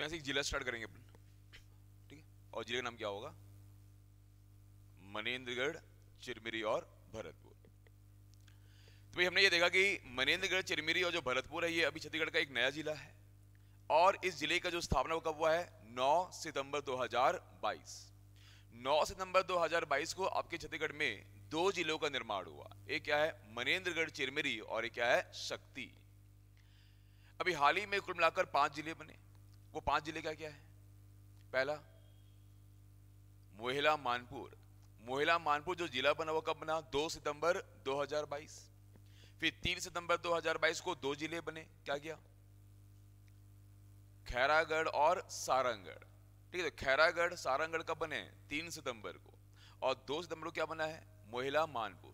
तो यहाँ से जिला स्टार्ट करेंगे अपन ठीक है और जिले का नाम क्या होगा मनेन्द्रगढ़ चिरमिरी और भरतपुर तो भाई हमने ये देखा कि मनेन्द्रगढ़ चिरमिरी और जो भरतपुर है ये अभी छत्तीसगढ़ का एक नया जिला है और इस जिले का जो स्थापना कब हुआ है 9 सितंबर 2022 9 सितंबर 2022 को आपके छत्तीसगढ़ में दो जिलों का निर्माण हुआ एक क्या है मनेन्द्रगढ़ चिरमिरी और एक क्या है शक्ति अभी हाल ही में कुल मिलाकर पांच जिले बने वो पांच जिले का क्या है पहला मोहिला मानपुर मोहिला मानपुर जो जिला बना वो कब बना दो सितंबर 2022 फिर तीन सितंबर 2022 को दो जिले बने क्या गया खैरागढ़ और सारंगढ़ ठीक है तो खैरागढ़ सारंगढ़ कब बने तीन सितंबर को और दो सितंबर को क्या बना है मोहिला मानपुर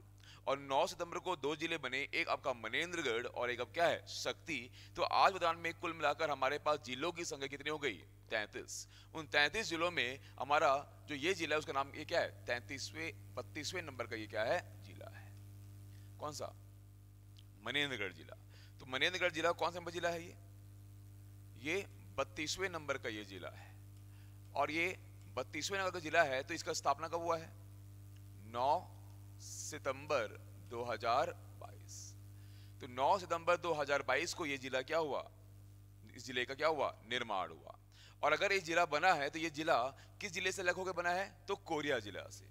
और 9 सितंबर को दो जिले बने एक आपका मनेन्द्रगढ़ और एक अब क्या है शक्ति तो आज मतदान में कुल मिलाकर हमारे पास जिलों की संख्या कितनी हो गई तैतीस उन तैतीस जिलों में हमारा जो ये जिला है उसका नाम ये क्या है तैतीसवे बत्तीसवें नंबर का ये क्या है जिला है कौन सा मनेन्द्रगढ़ जिला तो मनेन्द्रगढ़ जिला कौन सा नंबर जिला है ये ये बत्तीसवें नंबर का ये जिला है और ये बत्तीसवें नंबर का जिला है तो इसका स्थापना कब हुआ है नौ सितंबर 2022 तो 9 सितंबर 2022 को यह जिला क्या हुआ इस जिले का क्या हुआ निर्माण हुआ और अगर ये जिला बना है तो ये जिला किस जिले से अलग होकर बना है तो कोरिया जिला से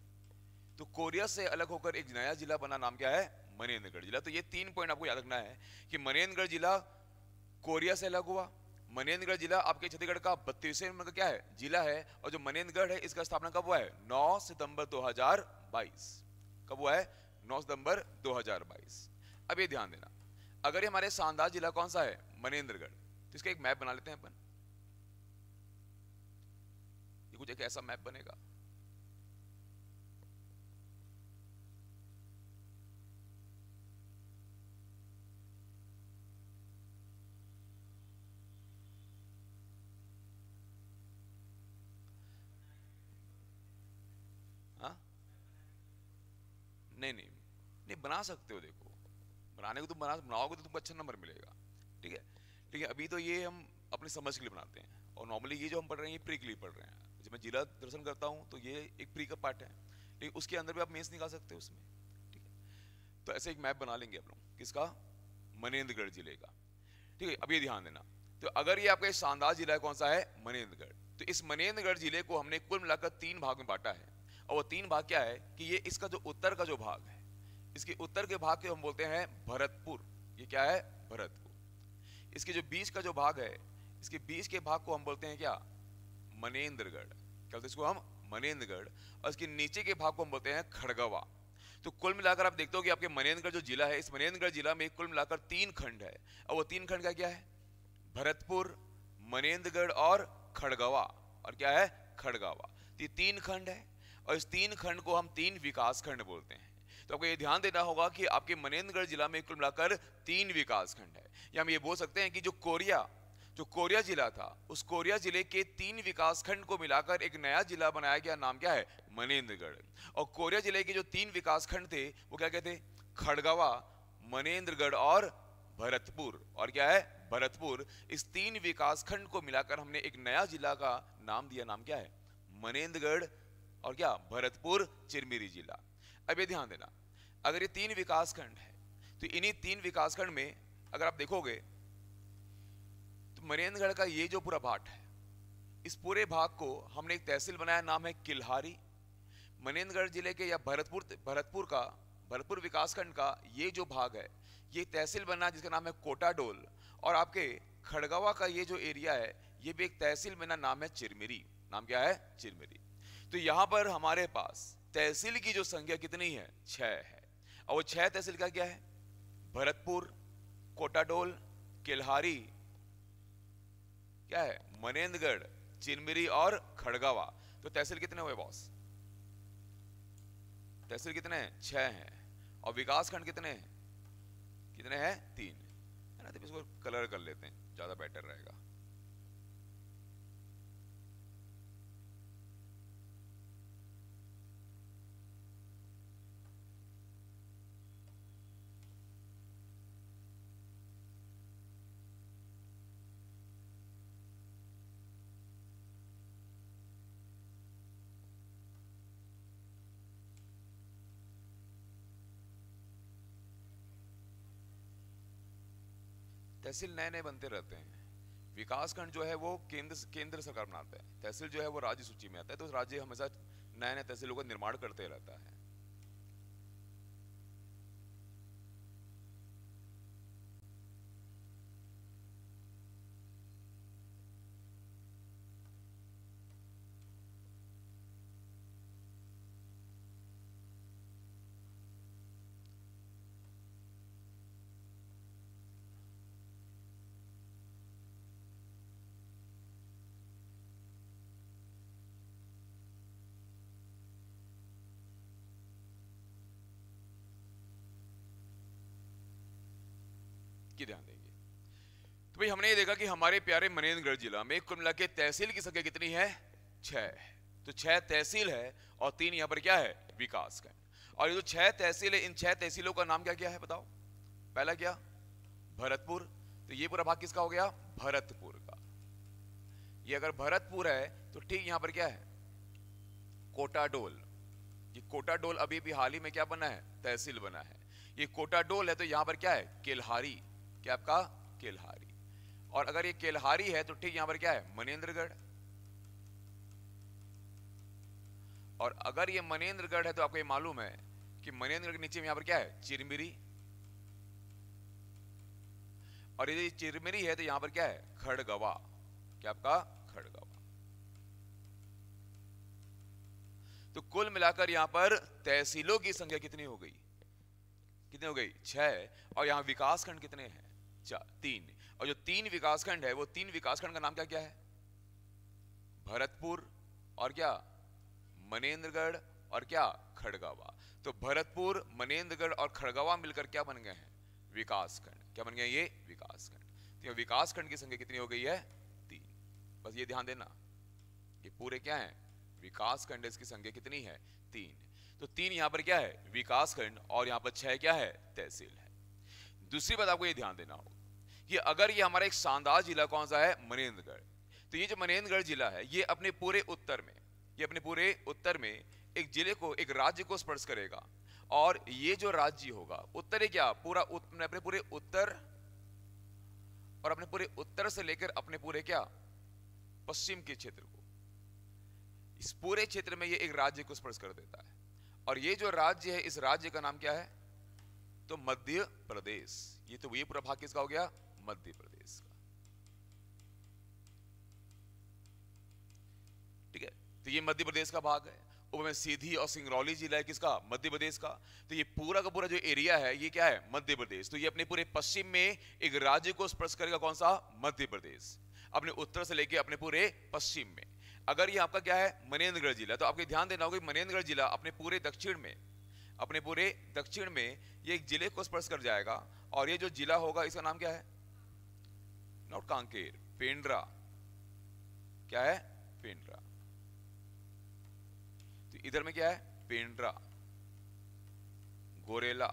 तो कोरिया से अलग होकर एक नया जिला बना नाम क्या है मनेन्द्रगढ़ जिला तो ये तीन पॉइंट आपको याद रखना है कि मनेन्द्रगढ़ जिला कोरिया से अलग हुआ मनेन्द्रगढ़ जिला आपके छत्तीसगढ़ का बत्तीसवें नंबर का क्या है जिला है और जो मनेन्द्रगढ़ है इसका स्थापना कब हुआ है 9 सितंबर 2022 कब हुआ है नौ सितंबर 2022 अब ये ध्यान देना अगर ये हमारे शानदार जिला कौन सा है मनेन्द्रगढ़ तो इसका एक मैप बना लेते हैं अपन ये कुछ एक ऐसा मैप बनेगा नहीं नहीं नहीं बना सकते हो देखो बनाने को तुम बना बनाओगे तो तुमको अच्छा नंबर मिलेगा ठीक है ठीक है अभी तो ये हम अपने समझ के लिए बनाते हैं और नॉर्मली ये जो हम पढ़ रहे हैं ये प्री के लिए पढ़ रहे हैं जब मैं जिला दर्शन करता हूँ तो ये एक प्री का पार्ट है ठीक उसके अंदर भी आप मेन्स निकाल सकते हो उसमें ठीक है तो ऐसे एक मैप बना लेंगे आप लोग किसका मनेन्द्रगढ़ जिले का ठीक है अब ये ध्यान देना तो अगर ये आपका शानदार जिला कौन सा है मनेन्द्रगढ़ तो इस मनेन्द्रगढ़ जिले को हमने कुल मिलाकर तीन भाग में बांटा है और वो तीन भाग क्या है कि ये इसका जो उत्तर का जो भाग है इसके उत्तर के भाग के हम बोलते हैं भरतपुर ये क्या है भरतपुर इसके जो बीच का जो भाग है इसके बीच के भाग को हम बोलते हैं क्या मनेन्द्रगढ़ क्या बोलते तो इसको हम मनेन्द्रगढ़ और इसके नीचे के भाग को हम बोलते हैं खड़गवा तो कुल मिलाकर आप देखते हो कि आपके मनेन्द्रगढ़ जो जिला है इस मनेन्द्रगढ़ जिला में कुल मिलाकर तीन खंड है और वो तीन खंड का क्या है भरतपुर मनेन्द्रगढ़ और खड़गवा और क्या है खड़गवा तो ये तीन खंड है और इस तीन खंड को हम तीन विकास खंड बोलते हैं तो आपको ये ध्यान देना होगा कि आपके मनेन्द्रगढ़ जिला में कुल मिलाकर तीन विकास खंड है या हम ये बोल सकते हैं कि जो कोरिया जो कोरिया जिला था उस कोरिया जिले के तीन विकास खंड को मिलाकर एक नया जिला बनाया गया नाम क्या है मनेन्द्रगढ़ और कोरिया जिले के जो तीन विकास खंड थे वो क्या कहते खड़गवा मनेन्द्रगढ़ और भरतपुर और क्या है भरतपुर इस तीन विकास खंड को मिलाकर हमने एक नया जिला का नाम दिया नाम क्या है मनेन्द्रगढ़ और क्या भरतपुर चिरमिरी जिला अब ये ध्यान देना अगर ये तीन विकासखंड है तो इन्हीं तीन विकासखंड में अगर आप देखोगे तो मरेंद्रगढ़ का ये जो पूरा भाट है इस पूरे भाग को हमने एक तहसील बनाया नाम है किल्हारी मनेन्द्रगढ़ जिले के या भरतपुर भरतपुर का भरतपुर विकासखंड का ये जो भाग है ये तहसील बना जिसका नाम है कोटाडोल और आपके खड़गवा का ये जो एरिया है ये भी एक तहसील बना नाम है चिरमिरी नाम क्या है चिरमिरी तो यहां पर हमारे पास तहसील की जो संख्या कितनी है छह है और वो छह तहसील का क्या है भरतपुर कोटाडोल केलहारी क्या है मनेन्द्रगढ़ चिनमिरी और खड़गावा तो तहसील कितने हुए बॉस तहसील कितने छह हैं और विकास खंड कितने हैं कितने हैं तीन है ना तो इसको कलर कर लेते हैं ज्यादा बेटर रहेगा तहसील नए नए बनते रहते हैं विकास खंड जो है वो केंद्र केंद्र सरकार बनाता है तहसील जो है वो राज्य सूची में आता है तो राज्य हमेशा नए नए तहसीलों का निर्माण करते रहता है की ध्यान देंगे तो भाई हमने ये देखा कि हमारे प्यारे मनेन्द्रगढ़ जिला में कुल मिला के तहसील की संख्या कितनी है छह तो छह तहसील है और तीन यहां पर क्या है विकास का और ये जो छह तहसील है इन छह तहसीलों का नाम क्या क्या है बताओ पहला क्या भरतपुर तो ये पूरा भाग किसका हो गया भरतपुर का ये अगर भरतपुर है तो ठीक यहां पर क्या है कोटाडोल ये कोटाडोल अभी भी हाल ही में क्या बना है तहसील बना है ये कोटाडोल है तो यहां पर क्या है केलहारी कि आपका केलहारी और अगर ये केलहारी है तो ठीक यहां पर क्या है मनेन्द्रगढ़ और अगर ये मनेन्द्रगढ़ है तो आपको ये मालूम है कि मनेन्द्रगढ़ नीचे नीचे यहां पर क्या है चिरमिरी और यदि चिरमिरी है तो यहां पर क्या है खड़गवा क्या आपका खड़गवा तो कुल मिलाकर यहां पर तहसीलों की संख्या कितनी हो गई कितनी हो गई छह और यहां विकासखंड कितने हैं तीन और जो तीन विकासखंड है वो तीन विकासखंड का नाम क्या क्या है भरतपुर और क्या मनेन्द्रगढ़ और क्या खड़गावा तो भरतपुर मनेन्द्रगढ़ और खड़गवा मिलकर क्या बन गए हैं विकासखंड क्या बन गया ये विकासखंड तो विकासखंड की संख्या कितनी हो गई है तीन बस ये ध्यान देना ये पूरे क्या है विकासखंड इसकी संख्या कितनी है तीन तो तीन यहां पर क्या है विकासखंड और यहां पर छह क्या है तहसील है दूसरी बात आपको ये ध्यान देना होगा कि अगर ये हमारा एक शानदार जिला कौन सा है मनेन्द्रगढ़ तो ये जो मनेन्द्रगढ़ जिला है ये अपने पूरे उत्तर में ये अपने पूरे उत्तर में एक जिले को एक राज्य को स्पर्श करेगा और ये जो राज्य होगा उत्तर है क्या पूरा अपने पूरे उत्तर और अपने पूरे उत्तर से लेकर अपने पूरे क्या पश्चिम के क्षेत्र को इस पूरे क्षेत्र में ये एक राज्य को स्पर्श कर देता है और ये जो राज्य है इस राज्य का नाम क्या है तो मध्य प्रदेश ये तो ये पूरा भाग किसका हो गया मध्य प्रदेश का ठीक है तो ये मध्य प्रदेश का भाग है में सीधी और सिंगरौली जिला है किसका मध्य प्रदेश का तो ये पूरा का पूरा जो एरिया है ये क्या है मध्य प्रदेश तो ये अपने पूरे पश्चिम में एक राज्य को स्पर्श करेगा कौन सा मध्य प्रदेश अपने उत्तर से लेके अपने पूरे पश्चिम में अगर ये आपका क्या है मनेन्द्रगढ़ जिला तो आपको ध्यान देना होगा मनेन्द्रगढ़ जिला अपने पूरे दक्षिण में अपने पूरे दक्षिण में ये एक जिले को स्पर्श कर जाएगा और ये जो जिला होगा इसका नाम क्या है नॉट कांकेर पेंड्रा क्या है पेंड्रा तो इधर में क्या है पेंड्रा गोरेला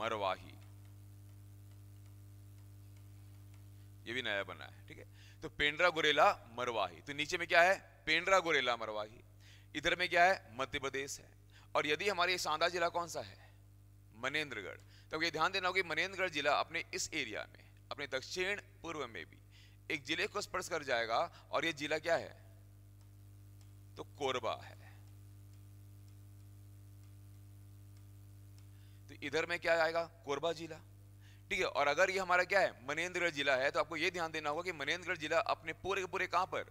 मरवाही ये भी नया बना है ठीक है तो पेंड्रा गोरेला मरवाही तो नीचे में क्या है पेंड्रा गोरेला मरवाही इधर में क्या है मध्य प्रदेश है और यदि हमारे सांदा जिला कौन सा है मनेन्द्रगढ़ तब ये ध्यान देना होगा मनेन्द्रगढ़ जिला अपने इस एरिया में अपने दक्षिण पूर्व में भी एक जिले को स्पर्श कर जाएगा और ये जिला क्या है तो कोरबा है तो इधर में क्या आएगा कोरबा जिला ठीक है और अगर ये हमारा क्या है मनेन्द्रगढ़ जिला है तो आपको ये ध्यान देना होगा कि मनेन्द्रगढ़ जिला अपने पूरे के पूरे कहां पर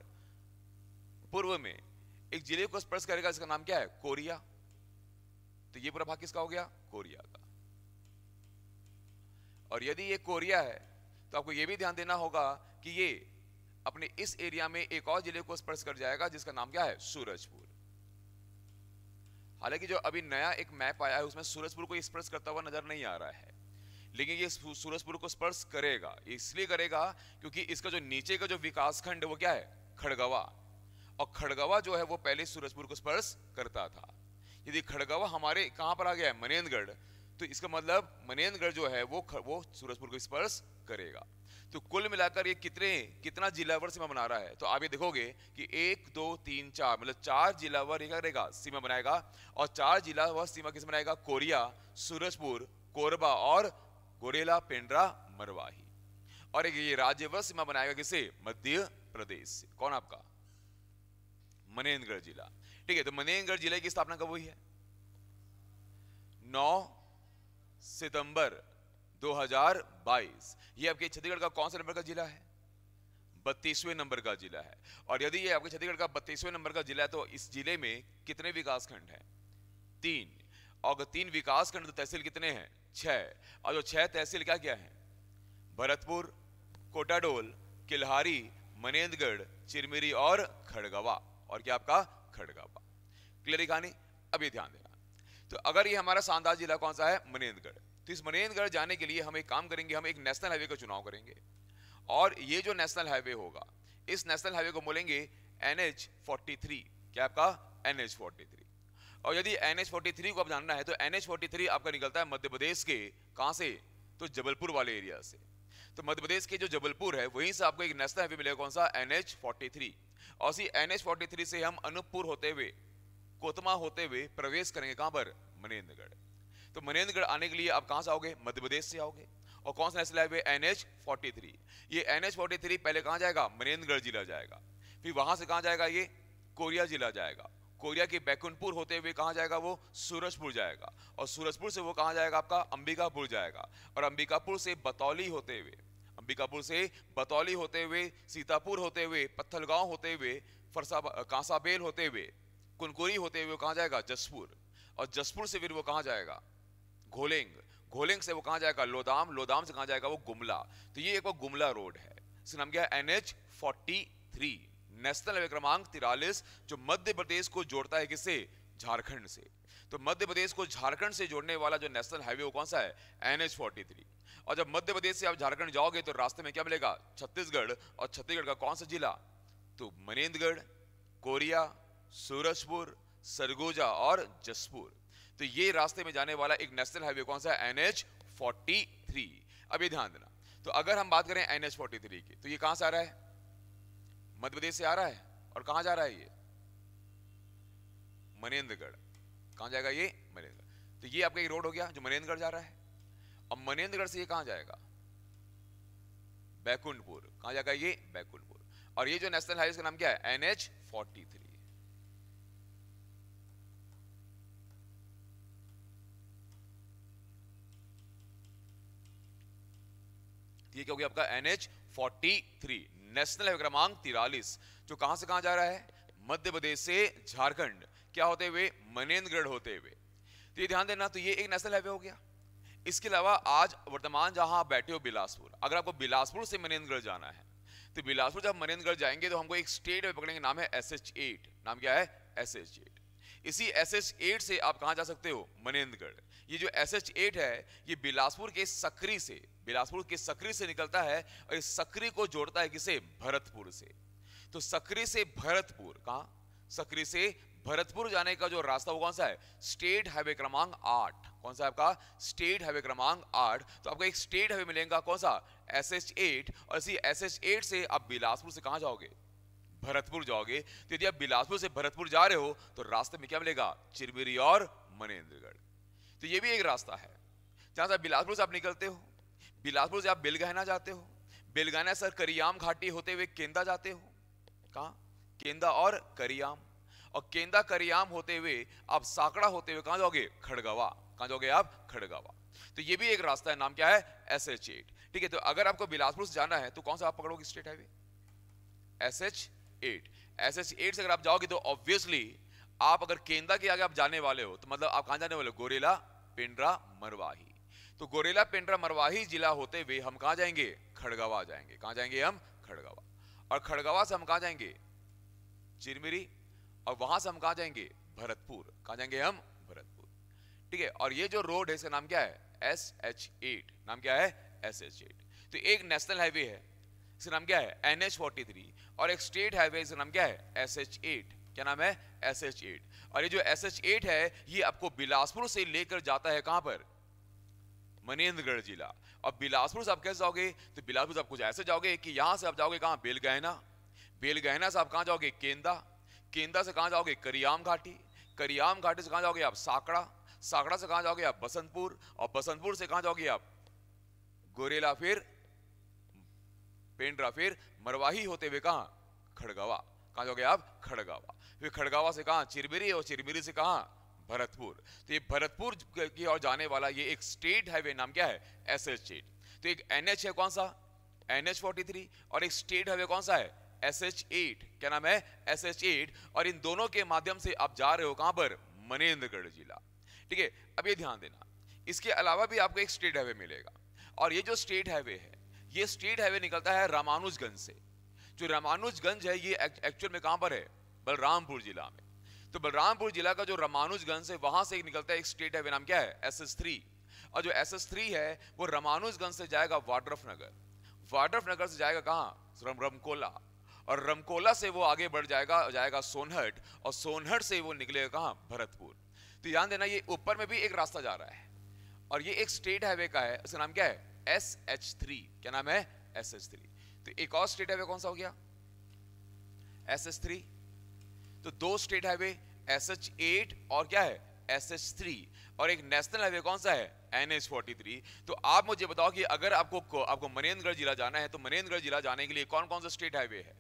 पूर्व में एक जिले को स्पर्श करेगा इसका नाम क्या है कोरिया तो ये पूरा भाग किसका हो गया कोरिया का और यदि ये कोरिया है तो आपको ये भी ध्यान देना होगा कि ये अपने इस एरिया में एक और जिले को स्पर्श कर जाएगा जिसका नाम क्या है सूरजपुर हालांकि जो अभी नया एक मैप आया है उसमें सूरजपुर को स्पर्श करता हुआ नजर नहीं आ रहा है लेकिन ये सूरजपुर को स्पर्श करेगा इसलिए करेगा क्योंकि इसका जो नीचे का जो विकास खंड वो क्या है खड़गवा और खड़गवा जो है वो पहले सूरजपुर को स्पर्श करता था यदि खड़गवा हमारे कहां पर आ गया है मनेन्द्रगढ़ तो इसका मतलब मनेन्द्रगढ़ जो है वो खर, वो सूरजपुर को स्पर्श करेगा तो कुल मिलाकर ये कितने कितना जिलावर सीमा बना रहा है तो आप ये देखोगे कि एक दो तीन चार मतलब चार जिलावर ये करेगा सीमा बनाएगा और चार जिला व सीमा किस बनाएगा कोरिया सूरजपुर कोरबा और गोरेला पेंड्रा मरवाही और एक ये राज्य व सीमा बनाएगा किसे मध्य प्रदेश कौन आपका मनेन्द्रगढ़ जिला ठीक है तो मनेन्द्रगढ़ जिले की स्थापना कब हुई है नौ सितंबर 2022 ये आपके छत्तीसगढ़ का कौन सा नंबर का जिला है बत्तीसवें नंबर का जिला है और यदि ये आपके छत्तीसगढ़ का बत्तीसवें नंबर का जिला है तो इस जिले में कितने विकास खंड हैं तीन और तीन विकास खंड तो तहसील कितने हैं छह और जो छह तहसील क्या क्या है भरतपुर कोटाडोल किल्हारी मनेन्द्रगढ़ चिरमिरी और खड़गवा और क्या आपका खड़गवा क्लियर कहानी अभी ध्यान दें तो अगर ये हमारा शानदार जिला कौन सा है मनेन्द्रगढ़ तो इस मनेन्द्रगढ़ जाने के लिए हम एक काम करेंगे हम एक नेशनल हाईवे का चुनाव करेंगे और ये जो नेशनल हाईवे होगा इस नेशनल हाईवे को बोलेंगे एन एच क्या आपका एन एच और यदि एन एच को आप जानना है तो एन एच आपका निकलता है मध्य प्रदेश के कहाँ से तो जबलपुर वाले एरिया से तो मध्य प्रदेश के जो जबलपुर है वहीं से आपको एक नेशनल हाईवे मिलेगा कौन सा एन एच और उसी एन एच से हम अनूपपुर होते हुए कोतमा होते हुए प्रवेश करेंगे कहां पर मनेन्द्रगढ़ तो मनेन्द्रगढ़ आने के लिए आप कहां से आओगे मध्य प्रदेश से आओगे और कौन सा national highway N H forty ये एन एच फोर्टी पहले कहां जाएगा मनेन्द्रगढ़ जिला जाएगा फिर वहां से कहाँ जाएगा ये कोरिया जिला जाएगा कोरिया के बैकुंठपुर होते हुए कहाँ जाएगा वो सूरजपुर जाएगा और सूरजपुर से वो कहाँ जाएगा आपका अंबिकापुर जाएगा और अंबिकापुर से बतौली होते हुए अंबिकापुर से बतौली होते हुए सीतापुर होते हुए पत्थलगांव होते हुए फरसा कांसाबेल होते हुए कुनकुरी होते हुए कहाँ जाएगा जसपुर और जसपुर से फिर वो कहाँ जाएगा घोलेंग घोलेंग से वो कहाँ जाएगा लोदाम लोदाम से कहाँ जाएगा वो गुमला तो ये एक वो गुमला रोड है इसका नाम क्या है NH forty three national highway क्रमांक तिरालीस जो मध्य प्रदेश को जोड़ता है किसे झारखंड से तो मध्य प्रदेश को झारखंड से जोड़ने वाला जो नेशनल हाईवे वो कौन सा है एनएच फोर्टी थ्री और जब मध्य प्रदेश से आप झारखंड जाओगे तो रास्ते में क्या मिलेगा छत्तीसगढ़ और छत्तीसगढ़ का कौन सा जिला तो मनेन्द्रगढ़ कोरिया सूरजपुर सरगोजा और जसपुर तो ये रास्ते में जाने वाला एक नेशनल हाईवे कौन सा है एनएच फोर्टी थ्री अभी ध्यान देना तो अगर हम बात करें एनएच फोर्टी थ्री की तो ये कहां से आ रहा है मध्य प्रदेश से आ रहा है और कहां जा रहा है ये मनेन्द्रगढ़ कहां जाएगा ये मनेन्द्रगढ़ तो ये आपका एक रोड हो गया जो मनेन्द्रगढ़ जा रहा है अब मनेन्द्रगढ़ से ये कहां जाएगा बैकुंठपुर कहां जाएगा ये बैकुंठपुर और ये जो नेशनल हाईवे का नाम क्या है एनएच थ्री ये क्या हो गया आपका N H forty three national है क्रमांक तिरालीस जो कहां से कहां जा रहा है मध्य प्रदेश से झारखंड क्या होते हुए मनेन्द्रगढ़ होते हुए तो ये ध्यान देना तो ये एक नेशनल हाईवे हो गया इसके अलावा आज वर्तमान जहां आप बैठे हो बिलासपुर अगर आपको बिलासपुर से मनेन्द्रगढ़ जाना है तो बिलासपुर जब मनेन्द्रगढ़ जाएंगे तो हमको एक स्टेट पकड़ेंगे नाम है एस एच एट नाम क्या है एस एच एट इसी एस एच एट से आप कहाँ जा सकते हो मनेन्द्रगढ़ ये जो एस एच एट है ये बिलासपुर के सकरी से बिलासपुर के सकरी से निकलता है और इस सकरी को जोड़ता है किसे भरतपुर से तो सकरी से भरतपुर कहा सकरी से भरतपुर जाने का जो रास्ता वो कौन सा है स्टेट हाईवे क्रमांक आठ कौन सा आपका स्टेट हाईवे क्रमांक आठ तो आपका एक स्टेट हाईवे मिलेगा कौन सा एस एच एट और इसी एस एच एट से आप बिलासपुर से कहा जाओगे भरतपुर जाओगे तो यदि आप बिलासपुर से भरतपुर जा रहे हो तो रास्ते में क्या मिलेगा चिरमिरी और मनेन्द्रगढ़ तो ये भी एक रास्ता है जहां से आप बिलासपुर से आप निकलते हो बिलासपुर से आप बेलगहना जाते हो बेलगहना सर करियाम घाटी होते हुए केंदा जाते हो कहा केंदा और करियाम और केंदा करियाम होते हुए आप साकड़ा होते हुए कहां जाओगे खड़गवा कहां जाओगे आप खड़गवा तो ये भी एक रास्ता है नाम क्या है एस एच एट ठीक है तो अगर आपको बिलासपुर से जाना है तो कौन सा आप पकड़ोगे state highway S H eight S H eight से अगर आप जाओगे तो ऑब्वियसली आप अगर केंदा के आगे आप जाने वाले हो तो मतलब आप कहाँ जाने वाले हो गोरेला पेंड्रा मरवाही तो गोरेला पेंड्रा मरवाही जिला होते हुए हम कहाँ जाएंगे खड़गवा जाएंगे कहाँ जाएंगे हम खड़गवा और खड़गवा से हम कहाँ जाएंगे चिरमिरी और वहां से हम कहाँ जाएंगे भरतपुर कहाँ जाएंगे हम भरतपुर ठीक है और ये जो रोड है इसका नाम क्या है एस एच एट नाम क्या है एस एच एट तो एक नेशनल हाईवे है इसका नाम क्या है एन एच फोर्टी थ्री और एक स्टेट हाईवे इसका नाम क्या है एस एच एट क्या नाम है एस एच एट और ये जो एस एच एट है ये आपको बिलासपुर से लेकर जाता है कहां पर मनेन्द्रगढ़ जिला अब बिलासपुर से आप कैसे जाओगे तो बिलासपुर से आप कुछ ऐसे जाओगे कि यहां से आप जाओगे कहाँ बेलगहना बेलगहना से आप कहाँ जाओगे केंदा केंदा से कहाँ जाओगे करियाम घाटी करियाम घाटी से कहाँ जाओगे आप साकड़ा साकड़ा से कहाँ जाओगे आप बसंतपुर और बसंतपुर से कहाँ जाओगे आप गोरेला फिर पेंड्रा फिर मरवाही होते हुए कहा खड़गावा कहा जाओगे आप खड़गावा फिर खड़गावा से कहा चिरमिरी और चिरमिरी से कहा भरतपुर तो ये भरतपुर की ओर जाने वाला ये एक स्टेट हाईवे नाम क्या है एस स्टेट तो एक एनएच है कौन सा एनएच थ्री और एक स्टेट हाईवे कौन सा है एस एच एट क्या नाम है एस एच एट और इन दोनों के माध्यम से आप जा रहे हो कहां पर मनेन्द्रगढ़ जिला ठीक है अब ये ध्यान देना इसके अलावा भी आपको एक स्टेट हाईवे मिलेगा और ये जो स्टेट हाईवे है ये स्टेट हाईवे निकलता है रामानुजगंज से जो रामानुजगंज है ये एक्चुअल में कहां पर है बलरामपुर जिला में तो बलरामपुर जिला का जो रामानुजगंज है वहां से निकलता है एक स्टेट हाईवे नाम क्या है एस एस थ्री और जो एस एस थ्री है वो रामानुजगंज से जाएगा वाड्रफ नगर वाड्रफ नगर से जाएगा कहाँ रम रमकोला और रमकोला से वो आगे बढ़ जाएगा जाएगा सोनहट और सोनहट से वो निकलेगा कहाँ भरतपुर तो ध्यान देना ये ऊपर में भी एक रास्ता जा रहा है और ये एक स्टेट हाईवे का है उसका नाम क्या है एस एच थ्री क्या नाम है एस एच थ्री तो एक और स्टेट हाईवे कौन सा हो गया एस एच थ्री तो दो state highway S H eight और क्या है एस एच थ्री और एक नेशनल हाईवे कौन सा है एन एच फोर्टी थ्री तो आप मुझे बताओ कि अगर आपको आपको मनेन्द्रगढ़ जिला जाना है तो मनेन्द्रगढ़ जिला जाने के लिए कौन कौन सा स्टेट हाईवे है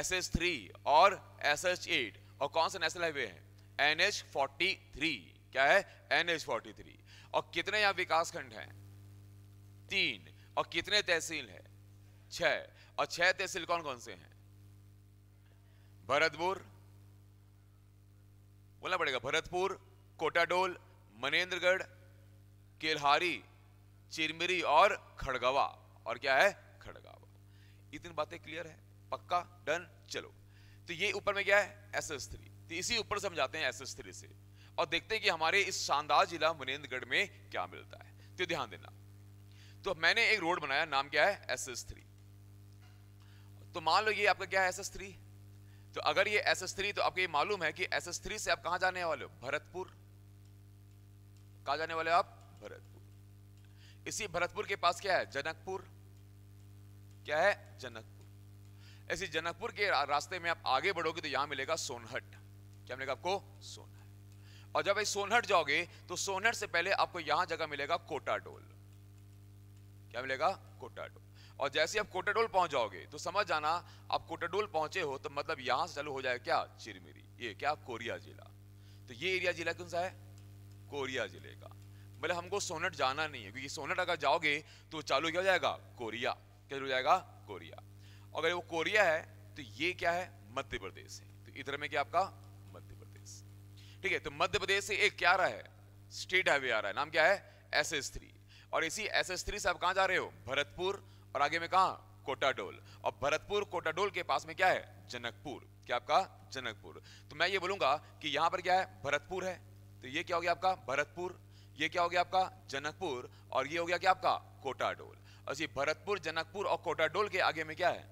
एस एच थ्री और एस एच एट और कौन सा नेशनल हाईवे है एन एच फोर्टी थ्री क्या है एन एच फोर्टी थ्री और कितने यहाँ विकासखंड हैं तीन और कितने तहसील है छह और छह तहसील कौन कौन से हैं भरतपुर बोलना पड़ेगा भरतपुर कोटाडोल मनेन्द्रगढ़ केलहारी चिरमिरी और खड़गवा और क्या है खड़गवा इतनी बातें क्लियर है पक्का डन चलो तो ये ऊपर में क्या है एस तो इसी ऊपर समझाते हैं एस से और देखते हैं कि हमारे इस शानदार जिला मनेन्द्रगढ़ में क्या मिलता है तो ध्यान देना तो मैंने एक रोड बनाया नाम क्या है एस एस थ्री तो मान लो ये आपका क्या है एस एस थ्री तो अगर ये एस एस थ्री तो आपको ये मालूम है कि एस एस थ्री से आप कहा जाने वाले हो भरतपुर कहा जाने वाले हो आप भरतपुर इसी भरतपुर के पास क्या है जनकपुर क्या है जनकपुर ऐसे जनकपुर के रास्ते में आप आगे बढ़ोगे तो यहां मिलेगा सोनहट क्या मिलेगा आपको सोनहट और जब आप सोनहट जाओगे तो सोनहट से पहले आपको यहां जगह मिलेगा कोटाडोल क्या मिलेगा कोटाडोल और जैसे आप कोटाडोल पहुंच जाओगे तो समझ जाना आप कोटाडोल पहुंचे हो तो मतलब यहां से चालू हो जाएगा क्या चिरमिरी ये क्या कोरिया जिला तो ये एरिया जिला कौन सा है कोरिया जिले का मतलब हमको सोनट जाना नहीं है क्योंकि सोनट अगर जाओगे तो चालू क्या हो जाएगा कोरिया क्या हो जाएगा कोरिया अगर वो कोरिया है तो ये क्या है मध्य प्रदेश है तो इधर में क्या आपका मध्य प्रदेश ठीक है तो मध्य प्रदेश से एक क्या रहा है स्टेट हाईवे आ रहा है नाम क्या है एस एस थ्री और इसी एस एस थ्री से आप कहा जा रहे हो भरतपुर और आगे में कहा कोटाडोल और भरतपुर कोटाडोल के पास में क्या है जनकपुर क्या आपका जनकपुर तो मैं ये बोलूंगा कि यहां पर क्या है भरतपुर है तो ये क्या हो गया आपका भरतपुर ये क्या हो गया आपका जनकपुर और ये हो गया क्या आपका कोटाडोल और ये भरतपुर जनकपुर और कोटाडोल के आगे में क्या है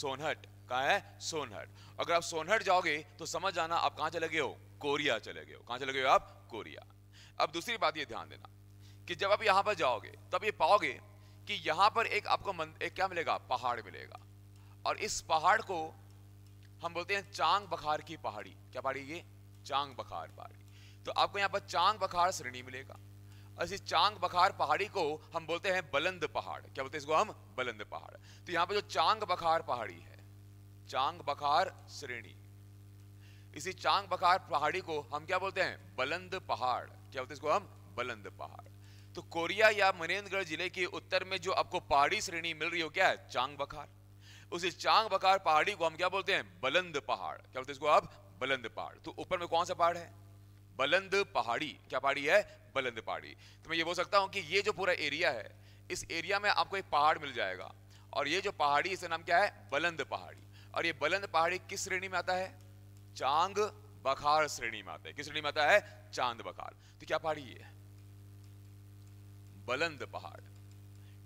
सोनहट कहा है सोनहट अगर आप सोनहट जाओगे तो समझ जाना आप कहां चले गए हो कोरिया चले गए हो कहां चले गए हो आप कोरिया अब दूसरी बात ये ध्यान देना कि जब आप यहाँ पर जाओगे तो आप ये पाओगे कि यहाँ पर एक आपको मन, एक क्या मिलेगा पहाड़ मिलेगा और इस पहाड़ को हम बोलते हैं चांग बखार की पहाड़ी क्या पहाड़ी ये चांग बखार पहाड़ी तो आपको यहाँ पर चांग बखार श्रेणी मिलेगा और चांग बखार पहाड़ी को हम बोलते हैं बलंद पहाड़ क्या बोलते हैं इसको हम बलंद पहाड़ तो यहाँ पर जो चांग बखार पहाड़ी है चांग बखार श्रेणी इसी चांग बखार पहाड़ी को हम क्या बोलते हैं बलंद पहाड़ क्या बोलते हैं इसको हम बलंद पहाड़ तो कोरिया या मनेन्द्रगढ़ जिले के उत्तर में जो आपको पहाड़ी श्रेणी मिल रही हो क्या है चांग बखार उसी चांग बखार पहाड़ी को हम क्या बोलते हैं बलंद पहाड़ क्या बोलते हैं इसको आप बलंद पहाड़ तो ऊपर में कौन सा पहाड़ है बलंद पहाड़ी क्या पहाड़ी है बलंद पहाड़ी तो मैं ये बोल सकता हूँ कि ये जो पूरा एरिया है इस एरिया में आपको एक पहाड़ मिल जाएगा और ये जो पहाड़ी इसका नाम क्या है बलंद पहाड़ी और ये बलंद पहाड़ी किस श्रेणी में आता है चांग बखार श्रेणी में आता है किस श्रेणी में आता है चांद बखार तो क्या पहाड़ी है बुलंद पहाड़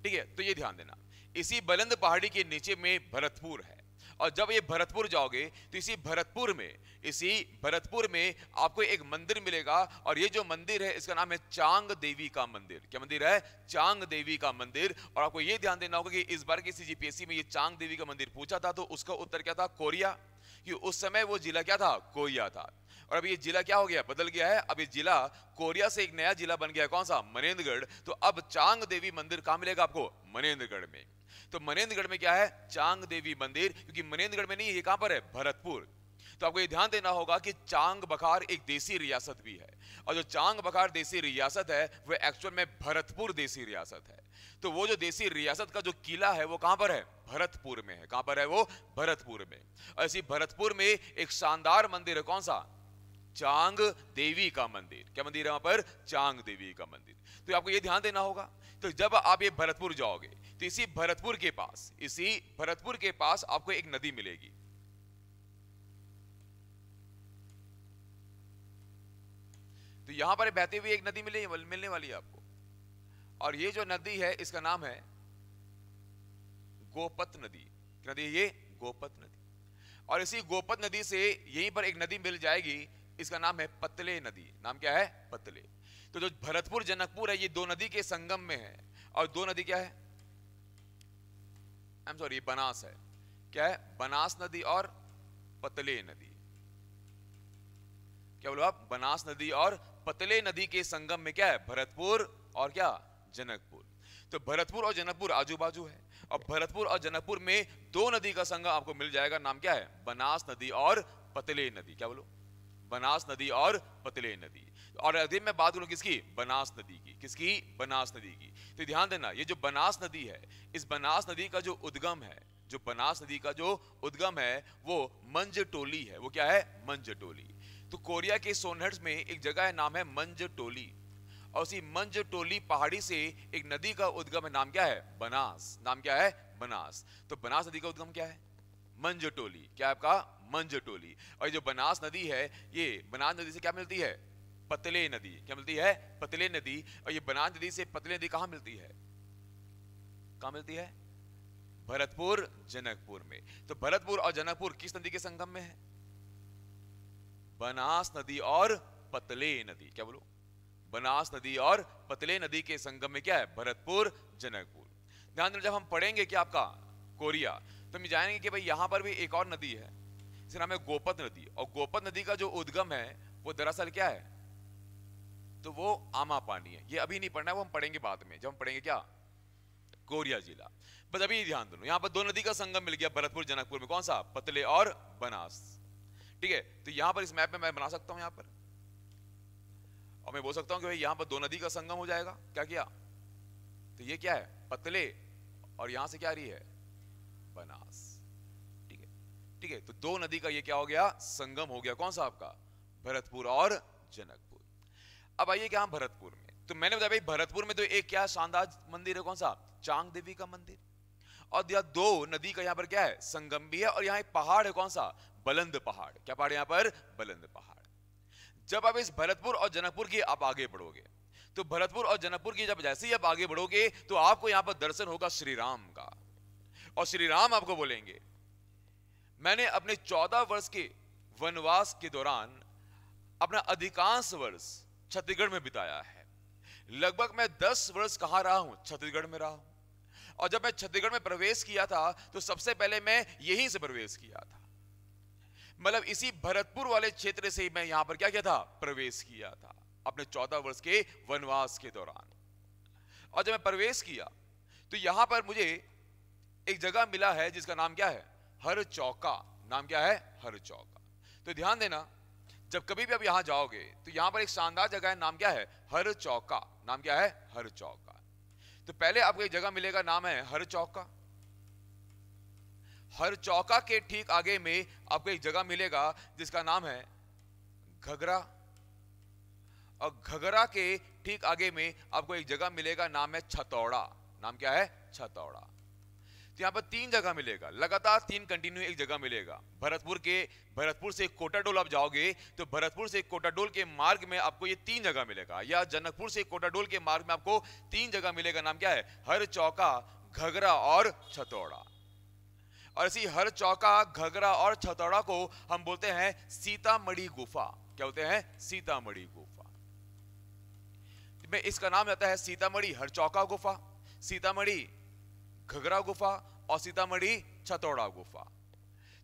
ठीक है तो ये ध्यान देना इसी बुलंद पहाड़ी के नीचे में भरतपुर है और जब ये भरतपुर जाओगे तो इसी भरतपुर में इसी भरतपुर में आपको एक मंदिर मिलेगा और ये जो मंदिर है इसका नाम है चांग देवी का मंदिर क्या मंदिर है चांग देवी का मंदिर और आपको ये ध्यान देना होगा कि इस बार के सीजीपीएससी में ये चांग देवी का मंदिर पूछा था तो उसका उत्तर क्या था कोरिया कि उस समय वो जिला क्या था कोरिया था और अब ये जिला क्या हो गया बदल गया है अब ये जिला कोरिया से एक नया जिला बन गया कौन सा मनेन्द्रगढ़ तो अब चांग देवी मंदिर कहां मिलेगा आपको मनेन्द्रगढ़ में तो मनेन्द्रगढ़ में क्या है चांग देवी मंदिर क्योंकि मनेन्द्रगढ़ में नहीं ये कहां पर है भरतपुर तो आपको ये ध्यान देना होगा कि चांग बखार एक देसी रियासत भी है और जो चांग बखार देसी रियासत है वो एक्चुअल में भरतपुर देसी रियासत है तो वो जो देसी रियासत का जो किला है वो कहां पर है भरतपुर में है कहां पर है वो भरतपुर में इसी भरतपुर में एक शानदार मंदिर है कौन सा चांग देवी का मंदिर क्या मंदिर है वहां पर चांग देवी का मंदिर तो आपको ये ध्यान देना होगा तो जब आप ये भरतपुर जाओगे तो इसी भरतपुर के पास इसी भरतपुर के पास आपको एक नदी मिलेगी तो यहां पर बहती हुई एक नदी मिली मिलने वाली है आपको और ये जो नदी है इसका नाम है गोपत नदी नदी ये गोपत नदी और इसी गोपत नदी से यहीं पर एक नदी मिल जाएगी इसका नाम है पतले नदी नाम क्या है पतले तो जो भरतपुर जनकपुर है ये दो नदी के संगम में है और दो नदी क्या है आई एम सॉरी बनास है क्या है बनास नदी और पतले नदी क्या बोलो आप बनास नदी और पतले नदी के संगम में क्या है भरतपुर और क्या जनकपुर तो भरतपुर और जनकपुर आजू बाजू है और भरतपुर और जनकपुर में दो नदी का संगम आपको मिल जाएगा नाम क्या है बनास नदी और पतले नदी क्या बोलो बनास नदी और पतले नदी और यदि मैं बात करूं किसकी बनास नदी की किसकी बनास नदी की तो ध्यान देना ये जो बनास नदी है इस बनास नदी का जो उद्गम है जो बनास नदी का जो उद्गम है वो मंज टोली है वो क्या है मंज टोली तो कोरिया के सोनहट में एक जगह है नाम है मंज टोली और उसी मंज टोली पहाड़ी से एक नदी का उद्गम है नाम क्या है बनास नाम क्या है बनास तो बनास नदी का उद्गम क्या है मंज टोली क्या आपका मंज टोली और जो बनास नदी है ये बनास नदी से क्या मिलती है पतले नदी क्या मिलती है पतले नदी और ये बनास नदी से पतले नदी कहां मिलती है कहां मिलती है भरतपुर जनकपुर में तो भरतपुर और जनकपुर किस नदी के संगम में है बनास नदी और पतले नदी क्या बोलो बनास नदी और पतले नदी के संगम में क्या है भरतपुर जनकपुर ध्यान देना जब हम पढ़ेंगे क्या आपका कोरिया तो हम जानेंगे कि भाई यहाँ पर भी एक और नदी है जिसका नाम है गोपत नदी और गोपत नदी का जो उद्गम है वो दरअसल क्या है तो वो आमा पानी है ये अभी नहीं पढ़ना है वो हम पढ़ेंगे बाद में जब हम पढ़ेंगे क्या कोरिया जिला बस अभी ध्यान दो यहाँ पर दो नदी का संगम मिल गया भरतपुर जनकपुर में कौन सा पतले और बनास ठीक है तो यहां पर इस मैप में मैं बना सकता हूं यहां पर और मैं बोल सकता हूं कि भाई यहां पर दो नदी का संगम हो जाएगा क्या किया तो ये क्या है पतले और यहां से क्या रही है बनास ठीक है ठीक है तो दो नदी का ये क्या हो गया संगम हो गया कौन सा आपका भरतपुर और जनकपुर अब आइए क्या भरतपुर में तो मैंने बताया भाई भरतपुर में तो एक क्या शानदार मंदिर है कौन सा चांग देवी का मंदिर और दो नदी का यहां पर क्या है संगम भी है और यहां एक पहाड़ है कौन सा बलंद पहाड़ क्या पहाड़ यहां पर बलंद पहाड़ जब आप इस भरतपुर और जनकपुर की आप आगे बढ़ोगे तो भरतपुर और जनकपुर की जब जैसे ही आप आगे बढ़ोगे तो आपको यहां पर दर्शन होगा श्री राम का और श्री राम आपको बोलेंगे मैंने अपने चौदह वर्ष के वनवास के दौरान अपना अधिकांश वर्ष छत्तीसगढ़ में बिताया है लगभग मैं दस वर्ष कहा रहा हूं छत्तीसगढ़ में रहा हूं और जब मैं छत्तीसगढ़ में प्रवेश किया था तो सबसे पहले मैं यहीं से प्रवेश किया था मतलब इसी भरतपुर वाले क्षेत्र से ही मैं यहां पर क्या किया था प्रवेश किया था अपने चौदह वर्ष के वनवास के दौरान और जब मैं प्रवेश किया तो यहां पर मुझे एक जगह मिला है जिसका नाम क्या है हर चौका नाम क्या है हर चौका तो ध्यान देना जब कभी भी आप यहां जाओगे तो यहां पर एक शानदार जगह है नाम क्या है हर चौका नाम क्या है हर चौका तो पहले आपको एक जगह मिलेगा नाम है हर चौका हर चौका के ठीक आगे में आपको एक जगह मिलेगा जिसका नाम है घगरा और घगरा के ठीक आगे में आपको एक जगह मिलेगा नाम है छतौड़ा नाम क्या है छतौड़ा तो यहाँ पर तीन जगह मिलेगा लगातार तीन कंटिन्यू एक जगह मिलेगा भरतपुर के भरतपुर से कोटाडोल आप जाओगे तो भरतपुर से कोटाडोल के मार्ग में आपको ये तीन जगह मिलेगा या जनकपुर से कोटाडोल के मार्ग में आपको तीन जगह मिलेगा नाम क्या है हर चौका घगरा और छतौड़ा और इसी हर चौका घगरा और छतौड़ा को हम बोलते हैं सीतामढ़ी गुफा क्या बोलते हैं सीतामढ़ी गुफा में इसका नाम रहता है सीतामढ़ी हर चौका गुफा सीतामढ़ी घगरा गुफा और सीतामढ़ी छतौड़ा गुफा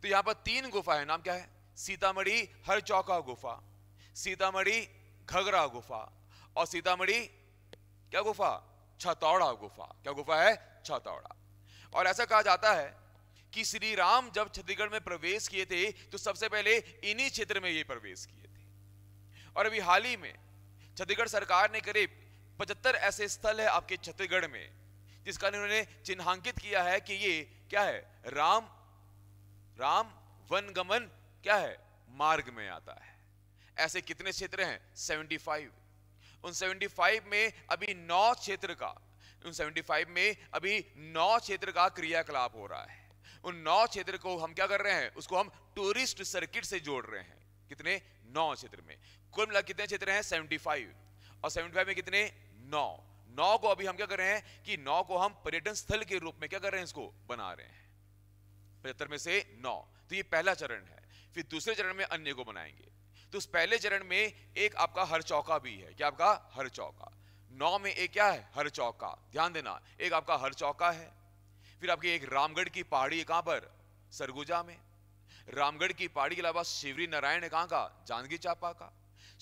तो यहां पर तीन गुफा है नाम क्या है सीतामढ़ी हर चौका गुफा सीतामढ़ी घगरा गुफा और सीतामढ़ी क्या गुफा छतौड़ा गुफा क्या गुफा है छतौड़ा और ऐसा कहा जाता है कि श्री राम जब छत्तीसगढ़ में प्रवेश किए थे तो सबसे पहले इन्हीं क्षेत्र में ये प्रवेश किए थे और अभी हाल ही में छत्तीसगढ़ सरकार ने करीब पचहत्तर ऐसे स्थल है आपके छत्तीसगढ़ में जिसका उन्होंने चिन्हांकित किया है कि ये क्या है राम राम वनगमन क्या है मार्ग में आता है ऐसे कितने क्षेत्र हैं 75 उन 75 में अभी नौ क्षेत्र का उन 75 में अभी नौ क्षेत्र का क्रियाकलाप हो रहा है उन नौ क्षेत्र को हम क्या कर रहे हैं उसको हम टूरिस्ट सर्किट से जोड़ रहे हैं कितने नौ क्षेत्र में कुल मिला कितने क्षेत्र हैं फाइव और सेवेंटी फाइव में कितने नौ नौ को अभी हम क्या कर रहे हैं कि नौ को हम पर्यटन स्थल के रूप में क्या कर रहे हैं इसको बना रहे हैं पचहत्तर में से नौ तो ये पहला चरण है फिर दूसरे चरण में अन्य को बनाएंगे तो उस पहले चरण में एक आपका हर चौका भी है क्या आपका हर चौका नौ में एक क्या है हर चौका ध्यान देना एक आपका हर चौका है फिर आपकी एक रामगढ़ की पहाड़ी है कहां पर सरगुजा में रामगढ़ की पहाड़ी के अलावा शिवरी नारायण है कहां का जांजगीर चापा का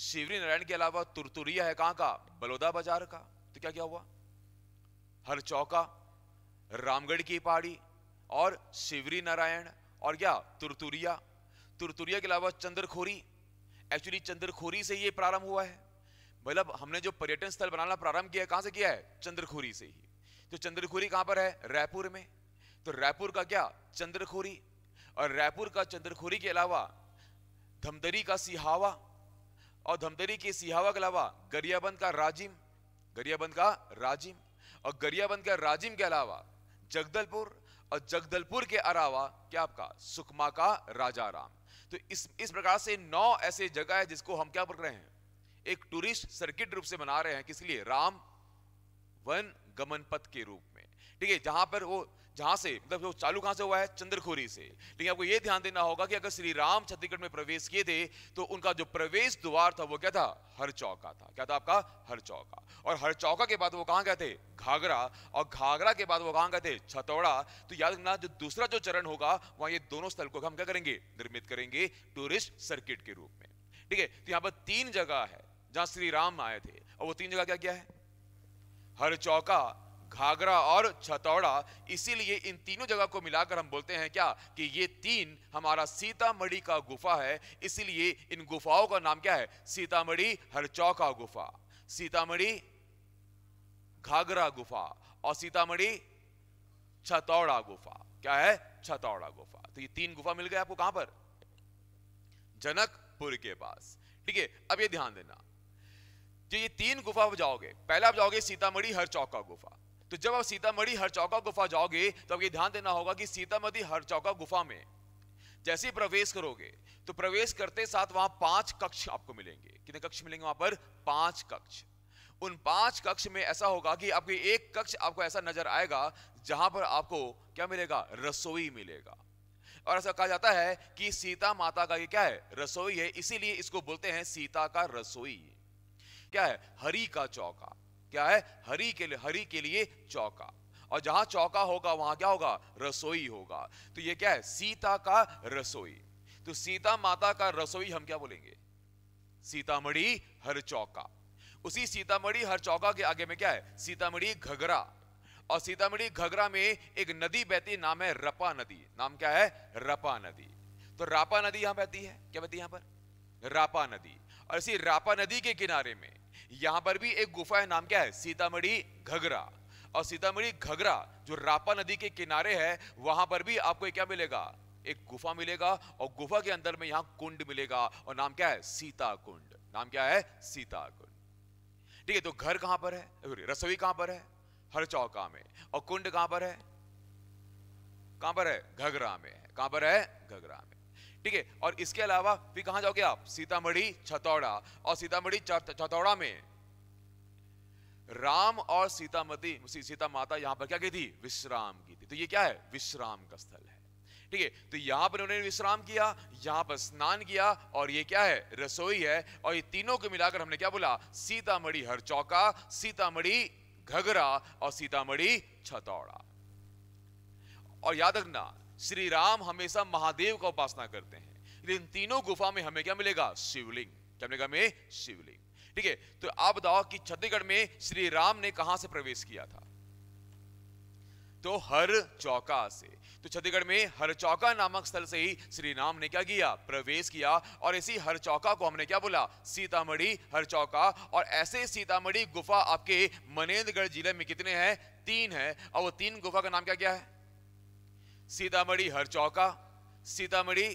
शिवरी नारायण के अलावा तुरतुरिया है कहां का बलौदा बाजार का तो क्या क्या हुआ हर चौका रामगढ़ की पहाड़ी और शिवरी नारायण और क्या तुरतुरिया तुरतुरिया के अलावा चंद्रखोरी एक्चुअली चंद्रखोरी से ये प्रारंभ हुआ है मतलब हमने जो पर्यटन स्थल बनाना प्रारंभ किया है कहां से किया है चंद्रखोरी से ही तो चंद्रखोरी कहां पर है रायपुर में तो रायपुर का क्या चंद्रखोरी और रायपुर का चंद्रखोरी के अलावा धमदरी का सिहावा और धमदरी के सिहावा के अलावा गरियाबंद का राजिम गरियाबंद का राजिम और गरियाबंद का राजिम के अलावा जगदलपुर और जगदलपुर के अलावा क्या आपका सुकमा का राजा राम तो इस इस प्रकार से नौ ऐसे जगह है जिसको हम क्या कर रहे हैं एक टूरिस्ट सर्किट रूप से बना रहे हैं किस लिए राम वन गमन पथ के रूप में ठीक है जहां पर वो जहां से मतलब वो चालू कहां से हुआ है चंद्रखोरी से लेकिन तो आपको ये ध्यान देना होगा कि अगर श्री राम छत्तीसगढ़ में प्रवेश किए थे तो उनका जो प्रवेश द्वार था वो क्या था हर चौका था क्या था आपका हर चौका और हर चौका के बाद वो कहां गए थे घाघरा और घाघरा के बाद वो कहां गए थे छतौड़ा तो याद रखना जो दूसरा जो चरण होगा वहां ये दोनों स्थल को हम क्या करेंगे निर्मित करेंगे टूरिस्ट सर्किट के रूप में ठीक है तो यहां पर तीन जगह है जहां श्री राम आए थे और वो तीन जगह क्या क्या है हर चौका घाघरा और छतौड़ा इसीलिए इन तीनों जगह को मिलाकर हम बोलते हैं क्या कि ये तीन हमारा सीतामढ़ी का गुफा है इसीलिए इन गुफाओं का नाम क्या है सीतामढ़ी हर चौका गुफा सीतामढ़ी घाघरा गुफा और सीतामढ़ी छतौड़ा गुफा क्या है छतौड़ा गुफा तो ये तीन गुफा मिल गए आपको कहां पर जनकपुर के पास ठीक है अब ये ध्यान देना जो तो ये तीन गुफा जाओगे पहला आप जाओगे सीतामढ़ी हर चौका गुफा तो जब आप सीतामढ़ी हर चौका गुफा जाओगे तो आपको ध्यान देना होगा कि सीतामढ़ी हर चौका गुफा में जैसे ही प्रवेश करोगे तो प्रवेश करते साथ वहां पांच कक्ष आपको मिलेंगे कितने कक्ष मिलेंगे वहां पर पांच कक्ष उन पांच कक्ष में ऐसा होगा कि आपके एक कक्ष आपको ऐसा नजर आएगा जहां पर आपको क्या मिलेगा रसोई मिलेगा और ऐसा कहा जाता है कि सीता माता का ये क्या है रसोई है इसीलिए इसको बोलते हैं सीता का रसोई क्या है हरि का चौका क्या है हरि के लिए हरि के लिए चौका और जहां चौका होगा वहां क्या होगा रसोई होगा तो ये क्या है सीता का रसोई तो सीता माता का रसोई हम क्या बोलेंगे सीतामढ़ी हर चौका उसी सीतामढ़ी हर चौका के आगे में क्या है सीतामढ़ी घगरा और सीतामढ़ी घगरा में एक नदी बहती नाम है रपा नदी नाम क्या है रपा नदी तो रापा नदी यहां बहती है क्या बहती है यहां पर रापा नदी और इसी रापा नदी के किनारे में यहां पर भी एक गुफा है नाम क्या है सीतामढ़ी घगरा और सीतामढ़ी घगरा जो रापा नदी के किनारे है वहां पर भी आपको क्या मिलेगा एक गुफा मिलेगा और गुफा के अंदर में यहां कुंड मिलेगा और नाम क्या है सीता कुंड नाम क्या है सीता कुंड ठीक है तो घर कहां पर है रसोई कहां पर है हर चौका में और कुंड कहां पर है कहां पर है घगरा में कहां पर है घगरा में ठीक है और इसके अलावा फिर कहाँ जाओगे आप सीतामढ़ी छतौड़ा और सीतामढ़ी छतौड़ा में राम और सीतामती सीता माता यहां पर क्या की थी विश्राम की थी तो ये क्या है विश्राम का स्थल है ठीक है तो यहां पर उन्होंने विश्राम किया यहां पर स्नान किया और ये क्या है रसोई है और ये तीनों को मिलाकर हमने क्या बोला सीतामढ़ी हर चौका सीतामढ़ी घगरा और सीतामढ़ी छतौड़ा और याद रखना श्री राम हमेशा महादेव का उपासना करते हैं इन तीनों गुफा में हमें क्या मिलेगा शिवलिंग क्या मिलेगा हमें शिवलिंग ठीक है तो आप बताओ कि छत्तीसगढ़ में श्री राम ने कहा से प्रवेश किया था तो हर चौका से तो छत्तीसगढ़ में हर चौका नामक स्थल से ही श्री राम ने क्या किया प्रवेश किया और इसी हर चौका को हमने क्या बोला सीतामढ़ी हर चौका और ऐसे सीतामढ़ी गुफा आपके मनेन्द्रगढ़ जिले में कितने हैं तीन है और वो तीन गुफा का नाम क्या क्या है सीतामढ़ी हरचौका सीतामढ़ी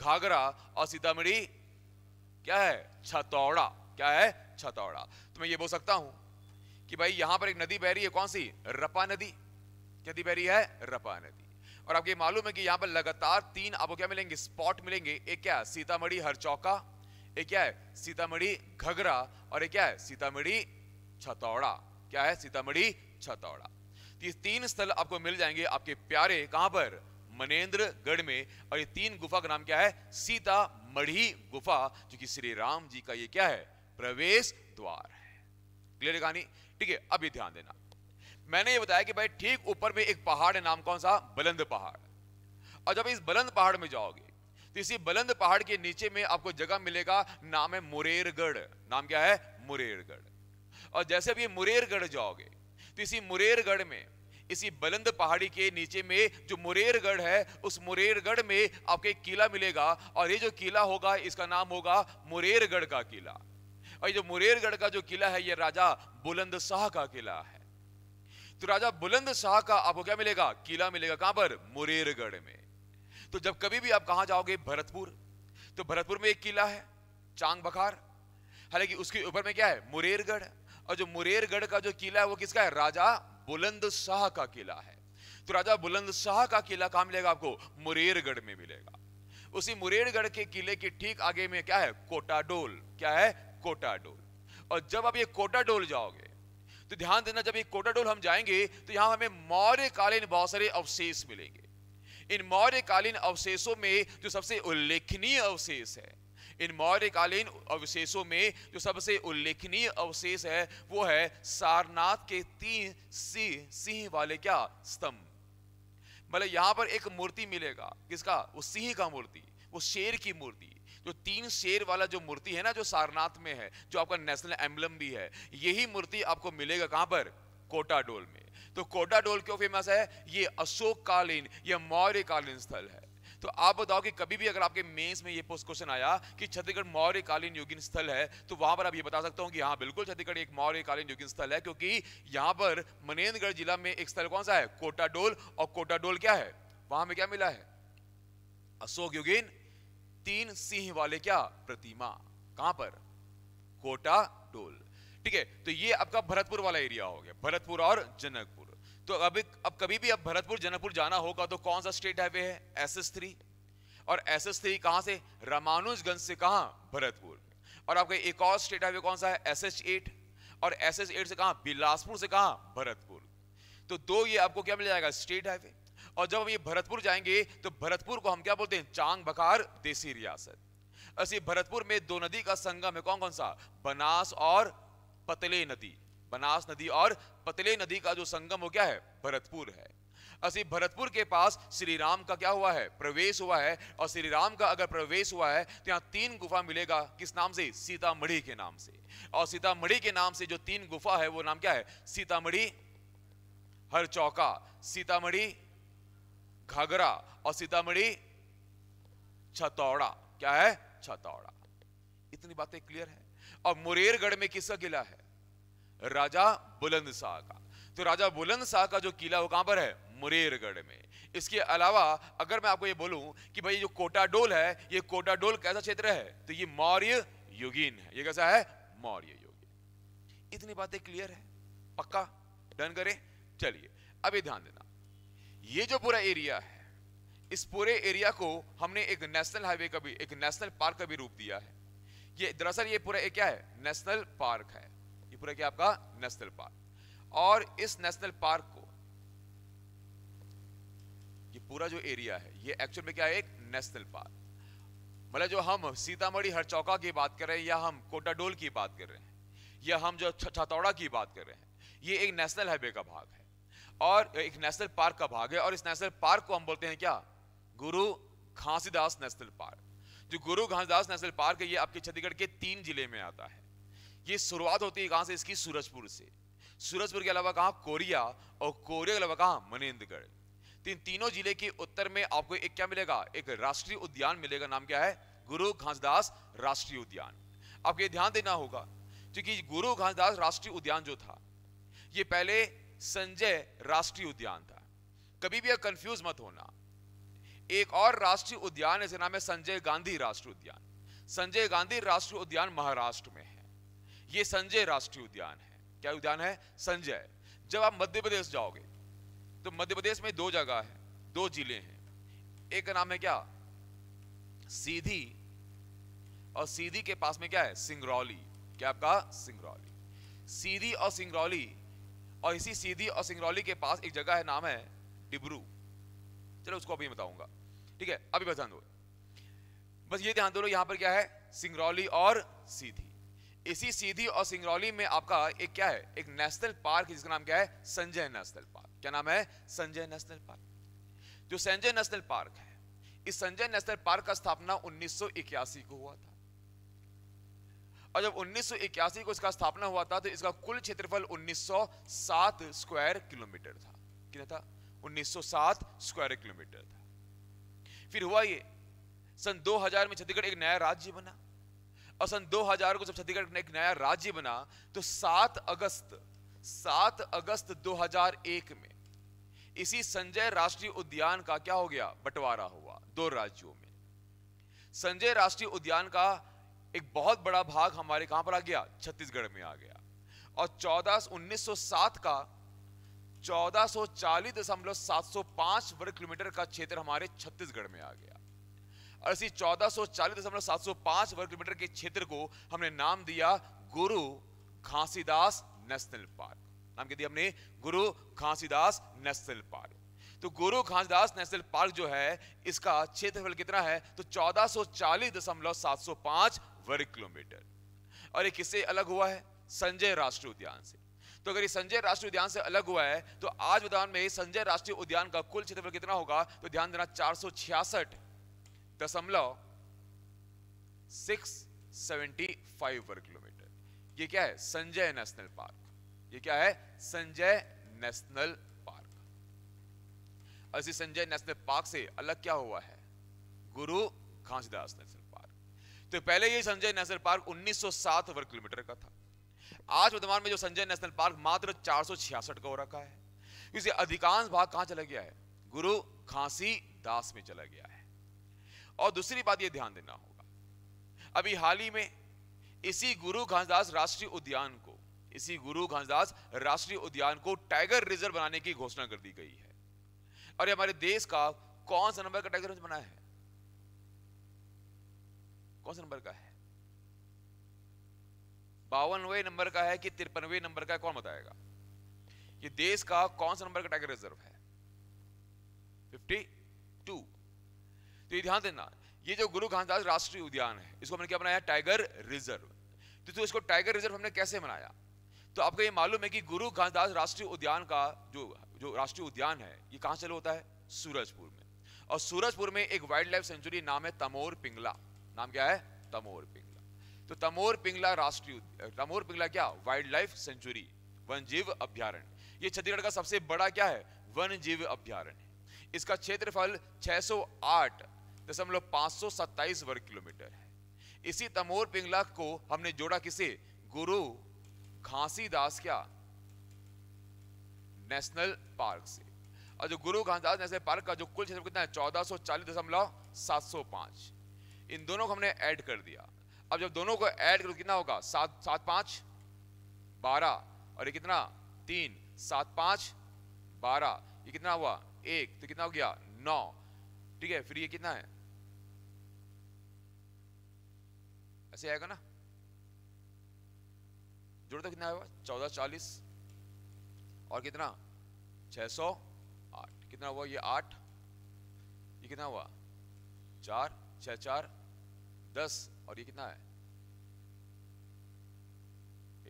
घाघरा और सीतामढ़ी क्या है छतौड़ा क्या है छतौड़ा तो मैं ये बोल सकता हूं कि भाई यहां पर एक नदी बह रही है कौन सी रपा नदी नदी बह रही है रपा नदी और आपको मालूम है कि यहां पर लगातार तीन आपको क्या मिलेंगे स्पॉट मिलेंगे एक क्या है सीतामढ़ी हरचौका एक क्या है सीतामढ़ी घगरा और एक क्या है सीतामढ़ी छतौड़ा क्या है सीतामढ़ी छतौड़ा ये तीन स्थल आपको मिल जाएंगे आपके प्यारे कहां पर मनेन्द्रगढ़ में और ये तीन गुफा का नाम क्या है सीता मढ़ी गुफा जो कि श्री राम जी का ये क्या है प्रवेश द्वार है क्लियर कहानी ठीक है अभी ध्यान देना मैंने ये बताया कि भाई ठीक ऊपर में एक पहाड़ है नाम कौन सा बुलंद पहाड़ और जब इस बुलंद पहाड़ में जाओगे तो इसी बुलंद पहाड़ के नीचे में आपको जगह मिलेगा नाम है मुरेरगढ़ नाम क्या है मुरेरगढ़ और जैसे अब ये मुरेरगढ़ जाओगे तो इसी मुरेरगढ़ में इसी बुलंद पहाड़ी के नीचे में जो मुरेरगढ़ है उस मुरेरगढ़ में आपको एक किला मिलेगा और ये जो किला होगा इसका नाम होगा मुरेरगढ़ का किला और ये जो मुरेरगढ़ का जो किला है ये राजा बुलंद शाह का किला है तो राजा बुलंद शाह का आपको क्या मिलेगा किला मिलेगा कहां पर मुरेरगढ़ में तो जब कभी भी आप कहा जाओगे भरतपुर तो भरतपुर में एक किला है चांग बखार हालांकि उसके ऊपर में क्या है मुरेरगढ़ और जो मुरेरगढ़ का जो किला है वो किसका है राजा बुलंद शाह का किला है तो राजा बुलंद शाह का किला कहा मिलेगा आपको मुरेरगढ़ में मिलेगा उसी मुरेरगढ़ के किले के ठीक आगे में क्या है कोटाडोल क्या है कोटाडोल और जब आप ये कोटाडोल जाओगे तो ध्यान देना जब ये कोटाडोल हम जाएंगे तो यहां हमें मौर्य कालीन बहुत सारे अवशेष मिलेंगे इन मौर्य कालीन अवशेषों में जो सबसे उल्लेखनीय अवशेष है इन मौर्यकालीन अवशेषों में जो सबसे उल्लेखनीय अवशेष है वो है सारनाथ के तीन सिंह सिंह वाले क्या स्तंभ मतलब यहां पर एक मूर्ति मिलेगा किसका वो सिंह का मूर्ति वो शेर की मूर्ति जो तीन शेर वाला जो मूर्ति है ना जो सारनाथ में है जो आपका नेशनल एम्बलम भी है यही मूर्ति आपको मिलेगा कहां पर कोटाडोल में तो कोटाडोल क्यों फेमस है ये अशोक कालीन मौर्य कालीन स्थल है तो आप बताओ कि कभी भी अगर आपके मेंस में ये पोस्ट क्वेश्चन आया कि छत्तीसगढ़ मौर्यकालीन युगिन स्थल है तो वहां पर आप ये बता सकते हो कि हाँ बिल्कुल छत्तीसगढ़ एक मौर्यकालीन युगिन स्थल है क्योंकि यहाँ पर मनेन्द्रगढ़ जिला में एक स्थल कौन सा है कोटाडोल और कोटाडोल क्या है वहां में क्या मिला है अशोक युगिन तीन सिंह वाले क्या प्रतिमा कहां पर कोटा डोल ठीक है तो ये आपका भरतपुर वाला एरिया हो गया भरतपुर और जनकपुर तो अभी अब कभी भी अब भरतपुर जनकपुर जाना होगा तो कौन सा स्टेट हाईवे है एस एस थ्री और एस एस थ्री कहाँ से रामानुजगंज से कहाँ भरतपुर और आपका एक और स्टेट हाईवे कौन सा है एस एच एट और एस एच एट से कहाँ बिलासपुर से कहाँ भरतपुर तो दो ये आपको क्या मिल जाएगा स्टेट हाईवे और जब हम ये भरतपुर जाएंगे तो भरतपुर को हम क्या बोलते हैं चांग बकार देसी रियासत ऐसे भरतपुर में दो नदी का संगम है कौन कौन सा बनास और पतले नदी बनास नदी और पतले नदी का जो संगम हो क्या है भरतपुर है असि भरतपुर के पास श्री राम का क्या हुआ है प्रवेश हुआ है और श्री राम का अगर प्रवेश हुआ है तो यहाँ तीन गुफा मिलेगा किस नाम से सीतामढ़ी के नाम से और सीतामढ़ी के नाम से जो तीन गुफा है वो नाम क्या है सीतामढ़ी हर चौका सीतामढ़ी घाघरा और सीतामढ़ी छतौड़ा क्या है छतौड़ा इतनी बातें क्लियर है और मुरेरगढ़ में किसका किला है राजा बुलंद शाह का तो राजा बुलंद शाह का जो किला वो कहां पर है मुरेरगढ़ में इसके अलावा अगर मैं आपको ये बोलूं कि भाई जो कोटाडोल है ये कोटाडोल कैसा क्षेत्र है तो ये मौर्य युगीन है ये कैसा है मौर्य युगीन इतनी बातें क्लियर है पक्का डन करें चलिए अभी ध्यान देना ये जो पूरा एरिया है इस पूरे एरिया को हमने एक नेशनल हाईवे का भी एक नेशनल पार्क का भी रूप दिया है ये दरअसल ये पूरा एक क्या है नेशनल पार्क है त्रिपुरा के आपका नेशनल पार्क और इस नेशनल पार्क को ये पूरा जो एरिया है ये एक्चुअल में क्या है एक नेशनल पार्क मतलब जो हम सीतामढ़ी हर चौका की बात कर रहे हैं या हम कोटाडोल की बात कर रहे हैं या हम जो छतौड़ा की बात कर रहे हैं ये एक नेशनल हाईवे का भाग है और एक नेशनल पार्क का भाग है और इस नेशनल पार्क को हम बोलते हैं क्या गुरु घासीदास नेशनल पार्क जो गुरु घासीदास नेशनल पार्क है ये आपके छत्तीसगढ़ के तीन जिले में आता है ये शुरुआत होती है कहां से इसकी सूरजपुर से सूरजपुर के अलावा कहा कोरिया और कोरिया के अलावा कहा मनेन्द्रगढ़ तीन तो तीनों जिले के उत्तर में आपको एक क्या मिलेगा एक राष्ट्रीय उद्यान मिलेगा नाम क्या है गुरु घासदास राष्ट्रीय उद्यान आपको ध्यान देना होगा क्योंकि गुरु घासदास राष्ट्रीय उद्यान जो था ये पहले संजय राष्ट्रीय उद्यान था कभी भी कंफ्यूज मत होना एक और राष्ट्रीय उद्यान इसका नाम है संजय गांधी राष्ट्रीय उद्यान संजय गांधी राष्ट्रीय उद्यान महाराष्ट्र में है ये संजय राष्ट्रीय उद्यान है क्या उद्यान है संजय जब आप मध्य प्रदेश जाओगे तो मध्य प्रदेश में दो जगह है दो जिले हैं एक का नाम है क्या सीधी और सीधी के पास में क्या है सिंगरौली क्या आपका सिंगरौली सीधी और सिंगरौली और इसी सीधी और सिंगरौली के पास एक जगह है नाम है डिब्रू चलो उसको अभी बताऊंगा ठीक है अभी ध्यान दो बस ये ध्यान दो यहां पर क्या है सिंगरौली और सीधी इसी सीधी और सिंगरौली में आपका एक क्या है एक नेशनल पार्क जिसका नाम क्या है संजय नेशनल पार्क क्या नाम है संजय नेशनल पार्क जो संजय नेशनल पार्क है इस संजय नेशनल पार्क का स्थापना उन्नीस को हुआ था और जब उन्नीस को इसका स्थापना हुआ था तो इसका कुल क्षेत्रफल 1907 स्क्वायर किलोमीटर था कितना था 1907 स्क्वायर किलोमीटर था फिर हुआ ये सन 2000 में छत्तीसगढ़ एक नया राज्य बना और सन 2000 को जब छत्तीसगढ़ एक नया राज्य बना तो 7 अगस्त 7 अगस्त 2001 में इसी संजय राष्ट्रीय उद्यान का क्या हो गया बंटवारा हुआ दो राज्यों में संजय राष्ट्रीय उद्यान का एक बहुत बड़ा भाग हमारे कहां पर आ गया छत्तीसगढ़ में आ गया और 14 1907 का चौदह पांच वर्ग किलोमीटर का क्षेत्र हमारे छत्तीसगढ़ में आ गया और इसी चौदह वर्ग किलोमीटर के क्षेत्र को हमने नाम दिया गुरु खांसीदास नेशनल पार्क नाम के दिया हमने गुरु खांसीदास नेशनल पार्क तो गुरु घासीदास नेशनल पार्क जो है इसका क्षेत्रफल कितना है तो चौदह वर्ग किलोमीटर और ये किससे अलग हुआ है संजय राष्ट्रीय उद्यान से तो अगर ये संजय राष्ट्रीय उद्यान से अलग हुआ है तो आज विधान में संजय राष्ट्रीय उद्यान का कुल क्षेत्रफल कितना होगा तो ध्यान देना चार दशमलव सिक्स सेवेंटी फाइव वर्ग किलोमीटर ये क्या है संजय नेशनल पार्क ये क्या है संजय नेशनल पार्क इसी संजय नेशनल पार्क से अलग क्या हुआ है गुरु घासदास नेशनल पार्क तो पहले ये संजय नेशनल पार्क 1907 वर्ग किलोमीटर का था आज वर्तमान में जो संजय नेशनल पार्क मात्र चार का हो रखा है इसे अधिकांश भाग कहां चला गया है गुरु खांसी दास में चला गया है और दूसरी बात यह ध्यान देना होगा अभी हाल ही में इसी गुरु घासदास राष्ट्रीय उद्यान को इसी गुरु घासदास राष्ट्रीय उद्यान को टाइगर रिजर्व बनाने की घोषणा कर दी गई है और ये हमारे देश का कौन सा नंबर का टाइगर रिजर्व बना है कौन सा नंबर का है बावनवे नंबर का है कि तिरपनवे नंबर का है कौन बताएगा ये देश का कौन सा नंबर का टाइगर रिजर्व है फिफ्टी टू तो ये ध्यान देना ये जो गुरु घासदास राष्ट्रीय उद्यान है इसको हमने क्या बनाया टाइगर रिजर्व तो, तो इसको टाइगर रिजर्व हमने कैसे बनाया तो आपको ये मालूम है कि गुरु घासदास राष्ट्रीय उद्यान का जो जो राष्ट्रीय उद्यान है ये कहाँ से होता है सूरजपुर में और सूरजपुर में एक वाइल्ड लाइफ सेंचुरी नाम है तमोर पिंगला नाम क्या है तमोर पिंगला तो तमोर पिंगला राष्ट्रीय तमोर पिंगला क्या वाइल्ड लाइफ सेंचुरी वन जीव अभ्यारण ये छत्तीसगढ़ का सबसे बड़ा क्या है वन जीव अभ्यारण इसका क्षेत्रफल 608 सौ दशमलव पांच सौ सत्ताईस वर्ग किलोमीटर है इसी तमोर पिंगला को हमने जोड़ा किसे गुरु घासी दास क्या नेशनल पार्क से और जो गुरु घासीदास नेशनल पार्क का जो कुल क्षेत्र कितना है चौदह सौ चालीस दशमलव सात सौ पांच इन दोनों को हमने ऐड कर दिया अब जब दोनों को ऐड करो कितना होगा सात सात पांच बारह और ये कितना तीन सात पांच बारह ये कितना हुआ एक तो कितना हो गया नौ ठीक है फिर ये कितना है ऐसे आएगा ना जोड़ तो कितना आएगा चौदह चालीस और कितना छह सौ आठ कितना हुआ ये आठ ये कितना हुआ चार छह चार दस और ये कितना है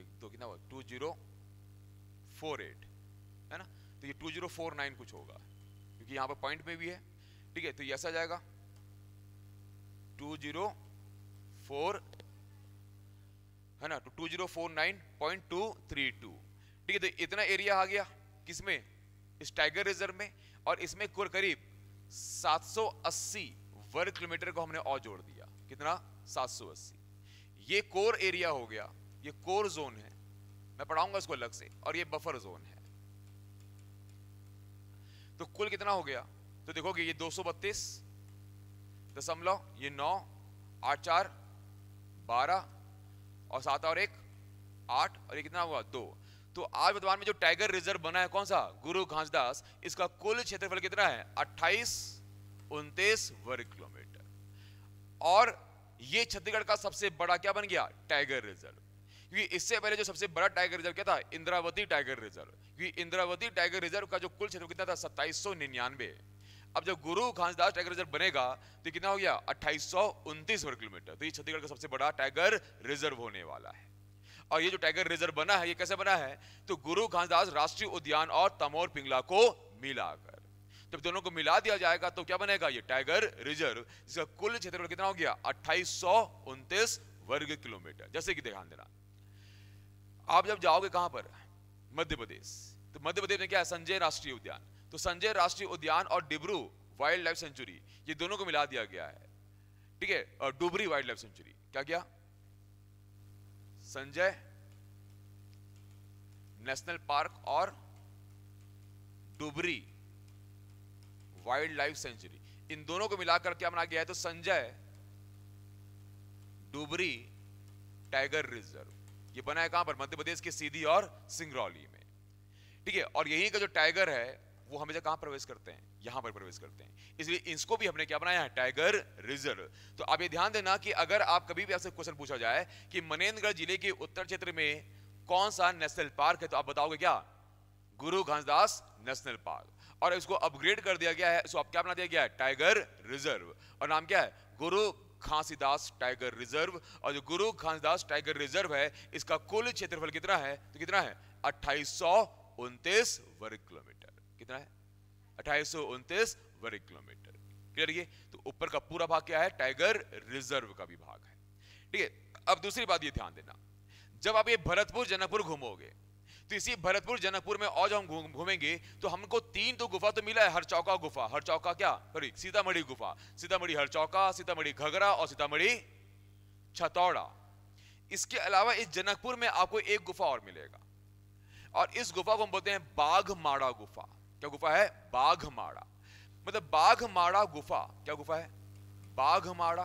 एक दो कितना हुआ टू जीरो फोर एट है ना तो ये टू जीरो फोर नाइन कुछ होगा क्योंकि यहाँ पर पॉइंट में भी है ठीक है तो यस ऐसा जाएगा टू जीरो फोर है ना तो two zero four nine point two three two ठीक है तो इतना एरिया आ गया किसमें इस टाइगर रिजर्व में और इसमें कुल करीब 780 वर्ग किलोमीटर को हमने और जोड़ दिया कितना 780 ये कोर एरिया हो गया ये कोर जोन है मैं पढ़ाऊंगा इसको अलग से और ये बफर जोन है तो कुल कितना हो गया तो देखोगे ये दो सौ बत्तीस दशमलव ये नौ आठ चार बारह और सात और एक आठ और ये कितना हुआ दो तो आज वर्तमान में जो टाइगर रिजर्व बना है कौन सा गुरु घासदास इसका कुल क्षेत्रफल कितना है अट्ठाईस उनतीस वर्ग किलोमीटर और ये छत्तीसगढ़ का सबसे बड़ा क्या बन गया टाइगर रिजर्व क्योंकि इससे पहले जो सबसे बड़ा टाइगर रिजर्व क्या था इंद्रावती टाइगर रिजर्व क्योंकि इंद्रावती टाइगर रिजर्व का जो कुल क्षेत्र कितना था सत्ताईस सौ निन्यानवे अब जब गुरु घासदास टाइगर रिजर्व बनेगा तो कितना हो गया अट्ठाईस वर्ग किलोमीटर तो ये छत्तीसगढ़ का सबसे बड़ा टाइगर रिजर्व होने वाला है और ये जो टाइगर रिजर्व बना है ये कैसे बना है तो गुरु घासदास राष्ट्रीय उद्यान और तमोर पिंगला को मिलाकर तो जब दोनों को मिला दिया जाएगा तो क्या बनेगा ये टाइगर रिजर्व जिसका कुल क्षेत्रफल कितना हो गया अट्ठाईस वर्ग किलोमीटर जैसे कि ध्यान देना आप जब जाओगे कहां पर मध्य प्रदेश तो मध्य प्रदेश में क्या है संजय राष्ट्रीय उद्यान तो संजय राष्ट्रीय उद्यान और डिब्रू वाइल्ड लाइफ सेंचुरी ये दोनों को मिला दिया गया है ठीक है और डुबरी वाइल्ड लाइफ सेंचुरी क्या क्या संजय नेशनल पार्क और डुबरी वाइल्ड लाइफ सेंचुरी इन दोनों को मिलाकर क्या बना गया है तो संजय डुबरी टाइगर रिजर्व ये बना है कहां पर मध्य प्रदेश के सीधी और सिंगरौली में ठीक है और यहीं का जो टाइगर है वो हमेशा कहाँ प्रवेश करते हैं यहाँ पर प्रवेश करते हैं इसलिए इसको भी हमने क्या बनाया है टाइगर रिजर्व तो आप ये ध्यान देना कि अगर आप कभी भी आपसे क्वेश्चन पूछा जाए कि मनेन्द्रगढ़ जिले के उत्तर क्षेत्र में कौन सा नेशनल पार्क है तो आप बताओगे क्या गुरु घासदास नेशनल पार्क और इसको अपग्रेड कर दिया गया है इसको आप क्या बना दिया गया है टाइगर रिजर्व और नाम क्या है गुरु घासीदास टाइगर रिजर्व और जो गुरु घासीदास टाइगर रिजर्व है इसका कुल क्षेत्रफल कितना है तो कितना है अट्ठाईस वर्ग किलोमीटर कितना है अट्ठाईस वर्ग किलोमीटर क्लियर ये तो ऊपर का पूरा भाग क्या है टाइगर रिजर्व का भी भाग है ठीक है अब दूसरी बात ये ध्यान देना जब आप ये भरतपुर जनकपुर घूमोगे तो इसी भरतपुर जनकपुर में और जब हम घूमेंगे तो हमको तीन तो गुफा तो मिला है हर चौका गुफा हर चौका क्या सॉरी सीतामढ़ी गुफा सीतामढ़ी हर चौका सीतामढ़ी घगरा और सीतामढ़ी छतौड़ा इसके अलावा इस जनकपुर में आपको एक गुफा और मिलेगा और इस गुफा को हम बोलते हैं बाघ माड़ा गुफा क्या गुफा है बाघमाड़ा मतलब बाघमाड़ा गुफा क्या गुफा है बाघमाड़ा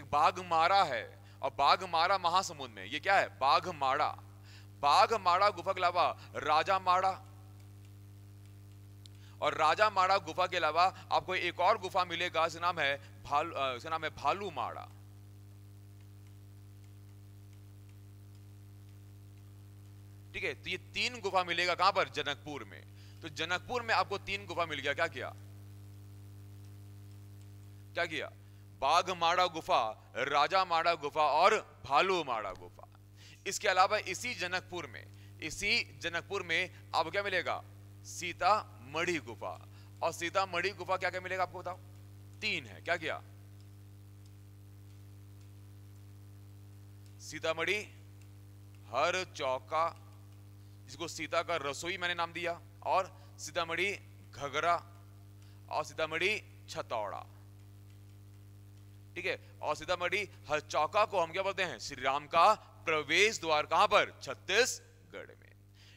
एक बाघमारा है और बाघमारा महासमुंद में ये क्या है बाघमाड़ा बाघमाड़ा गुफा के अलावा राजा माड़ा और राजा माड़ा गुफा के अलावा आपको एक और गुफा मिलेगा जिसका नाम है भालू नाम है भालू माड़ा ठीक है तो ये तीन गुफा मिलेगा कहां पर जनकपुर में तो जनकपुर में आपको तीन गुफा मिल गया क्या किया क्या किया बाघमाड़ा गुफा राजा माड़ा गुफा और भालू माड़ा गुफा इसके अलावा इसी जनकपुर में इसी जनकपुर में आपको क्या मिलेगा सीता मढ़ी गुफा और सीता मढ़ी गुफा क्या क्या मिलेगा आपको बताओ तीन है क्या क्या सीतामढ़ी हर चौका इसको सीता का रसोई मैंने नाम दिया और सीतामढ़ी घगरा और सीतामढ़ी छतौड़ा ठीक है और सीतामढ़ी हचौका को हम क्या बोलते हैं श्री राम का प्रवेश द्वार कहां पर छत्तीसगढ़ में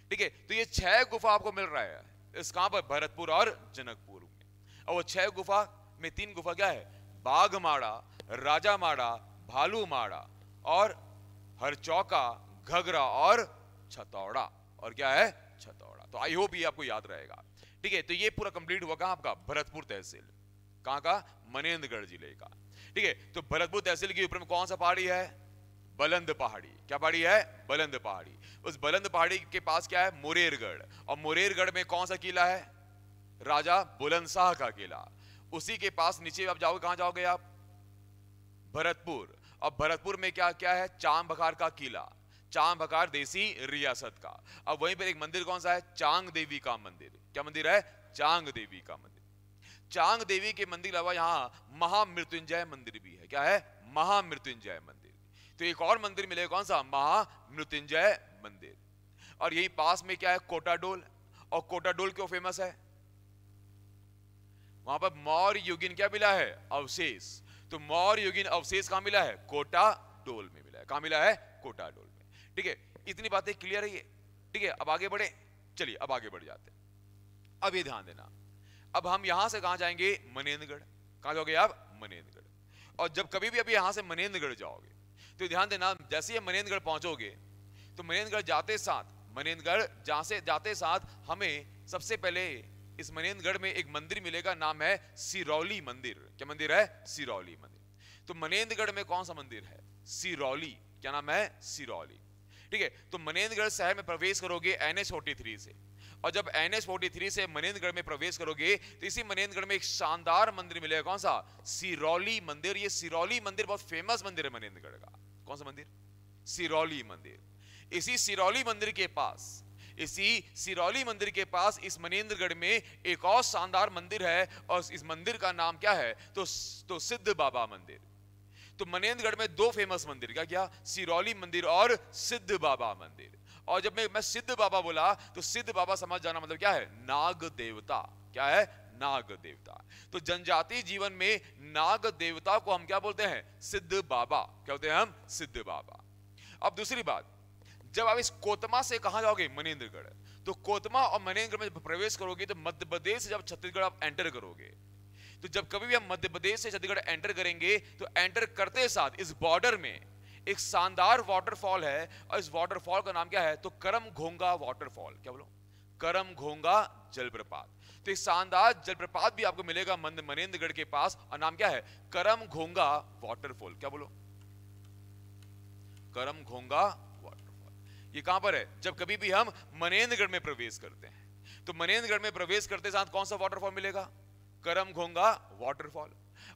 ठीक है तो ये छह गुफा आपको मिल रहा है इस कहां पर भरतपुर और जनकपुर में और वो छह गुफा में तीन गुफा क्या है बाघमाड़ा राजामाड़ा भालूमाड़ा और हरचौका घगरा और छतौड़ा और क्या है छतौड़ा तो आई होप ये आपको याद रहेगा ठीक है तो ये पूरा कंप्लीट हुआ कहा आपका भरतपुर तहसील कहाँ का मनेन्द्रगढ़ जिले का ठीक है तो भरतपुर तहसील के ऊपर में कौन सा पहाड़ी है बलंद पहाड़ी क्या पहाड़ी है बलंद पहाड़ी उस बलंद पहाड़ी के पास क्या है मुरेरगढ़ और मुरेरगढ़ में कौन सा किला है राजा बुलंद शाह का किला उसी के पास नीचे आप जाओगे कहाँ जाओगे आप भरतपुर और भरतपुर में क्या क्या है चाम बखार का किला चांग भकार देसी रियासत का अब वहीं पर एक मंदिर कौन सा है चांग देवी का मंदिर क्या मंदिर है चांग देवी का मंदिर चांग देवी के मंदिर अलावा यहाँ महामृत्युंजय मंदिर भी है क्या है महामृत्युंजय मंदिर तो एक और मंदिर मिलेगा कौन सा महामृत्युंजय मंदिर और यही पास में क्या है कोटाडोल और कोटाडोल क्यों फेमस है वहां पर मौर्य युगिन क्या मिला है अवशेष तो मौर्य युगिन अवशेष कहां मिला है कोटा डोल में मिला है कहां मिला है कोटा डोल ठीक है इतनी बातें क्लियर है ये ठीक है अब आगे बढ़े चलिए अब आगे बढ़ जाते अब ये ध्यान देना अब हम यहां से कहा जाएंगे मनेन्द्रगढ़ कहा जाओगे आप मनेन्द्रगढ़ और जब कभी भी अभी यहां से मनेन्द्रगढ़ जाओगे तो ध्यान देना जैसे ही मनेन्द्रगढ़ पहुंचोगे तो मनेन्द्रगढ़ जाते साथ मनेन्द्रगढ़ जहां से जाते साथ हमें सबसे पहले इस मनेन्द्रगढ़ में एक मंदिर मिलेगा नाम है सिरौली मंदिर क्या मंदिर है सिरौली मंदिर तो मनेन्द्रगढ़ में कौन सा मंदिर है सिरौली क्या नाम है सिरौली ठीक है तो मनेन्द्रगढ़ शहर में प्रवेश करोगे एन एस से और जब एन एच से मनेन्द्रगढ़ में प्रवेश करोगे तो इसी मनेन्द्रगढ़ में एक शानदार मंदिर मिलेगा कौन सा सिरौली मंदिर ये सिरौली मंदिर बहुत फेमस मंदिर है मनेन्द्रगढ़ का कौन सा मंदिर सिरौली मंदिर इसी सिरौली मंदिर के पास इसी सिरौली मंदिर के पास इस मनेन्द्रगढ़ में एक और शानदार मंदिर है और इस मंदिर का नाम क्या है तो, तो सिद्ध बाबा मंदिर तो मनेन्द्रगढ़ में दो फेमस मंदिर क्या क्या सिरौली मंदिर और सिद्ध बाबा मंदिर और जब मैं मैं सिद्ध बाबा बोला तो सिद्ध बाबा समझ जाना मतलब क्या है नाग देवता क्या है नाग देवता तो जनजाति जीवन में नाग देवता को हम क्या बोलते हैं सिद्ध बाबा क्या बोलते हैं हम सिद्ध बाबा अब दूसरी बात जब आप इस कोतमा से कहा जाओगे मनेन्द्रगढ़ तो कोतमा और मनेन्द्रगढ़ में प्रवेश करोगे तो मध्य प्रदेश जब छत्तीसगढ़ आप एंटर करोगे तो जब कभी भी हम मध्य प्रदेश से छत्तीसगढ़ एंटर करेंगे तो एंटर करते साथ इस बॉर्डर में एक शानदार वाटरफॉल है और इस वाटरफॉल का नाम क्या है तो करम घोंगा वाटरफॉल क्या बोलो करम घोंगा जलप्रपात तो एक शानदार जलप्रपात भी आपको मिलेगा मंद मनेन्द्रगढ़ के पास और नाम क्या है करम घोंगा वाटरफॉल क्या बोलो करम घोंगा वाटरफॉल ये कहां पर है जब कभी भी हम मनेन्द्रगढ़ में प्रवेश करते हैं तो मनेन्द्रगढ़ में प्रवेश करते साथ कौन सा वाटरफॉल मिलेगा करम घोंगा वाटरफॉल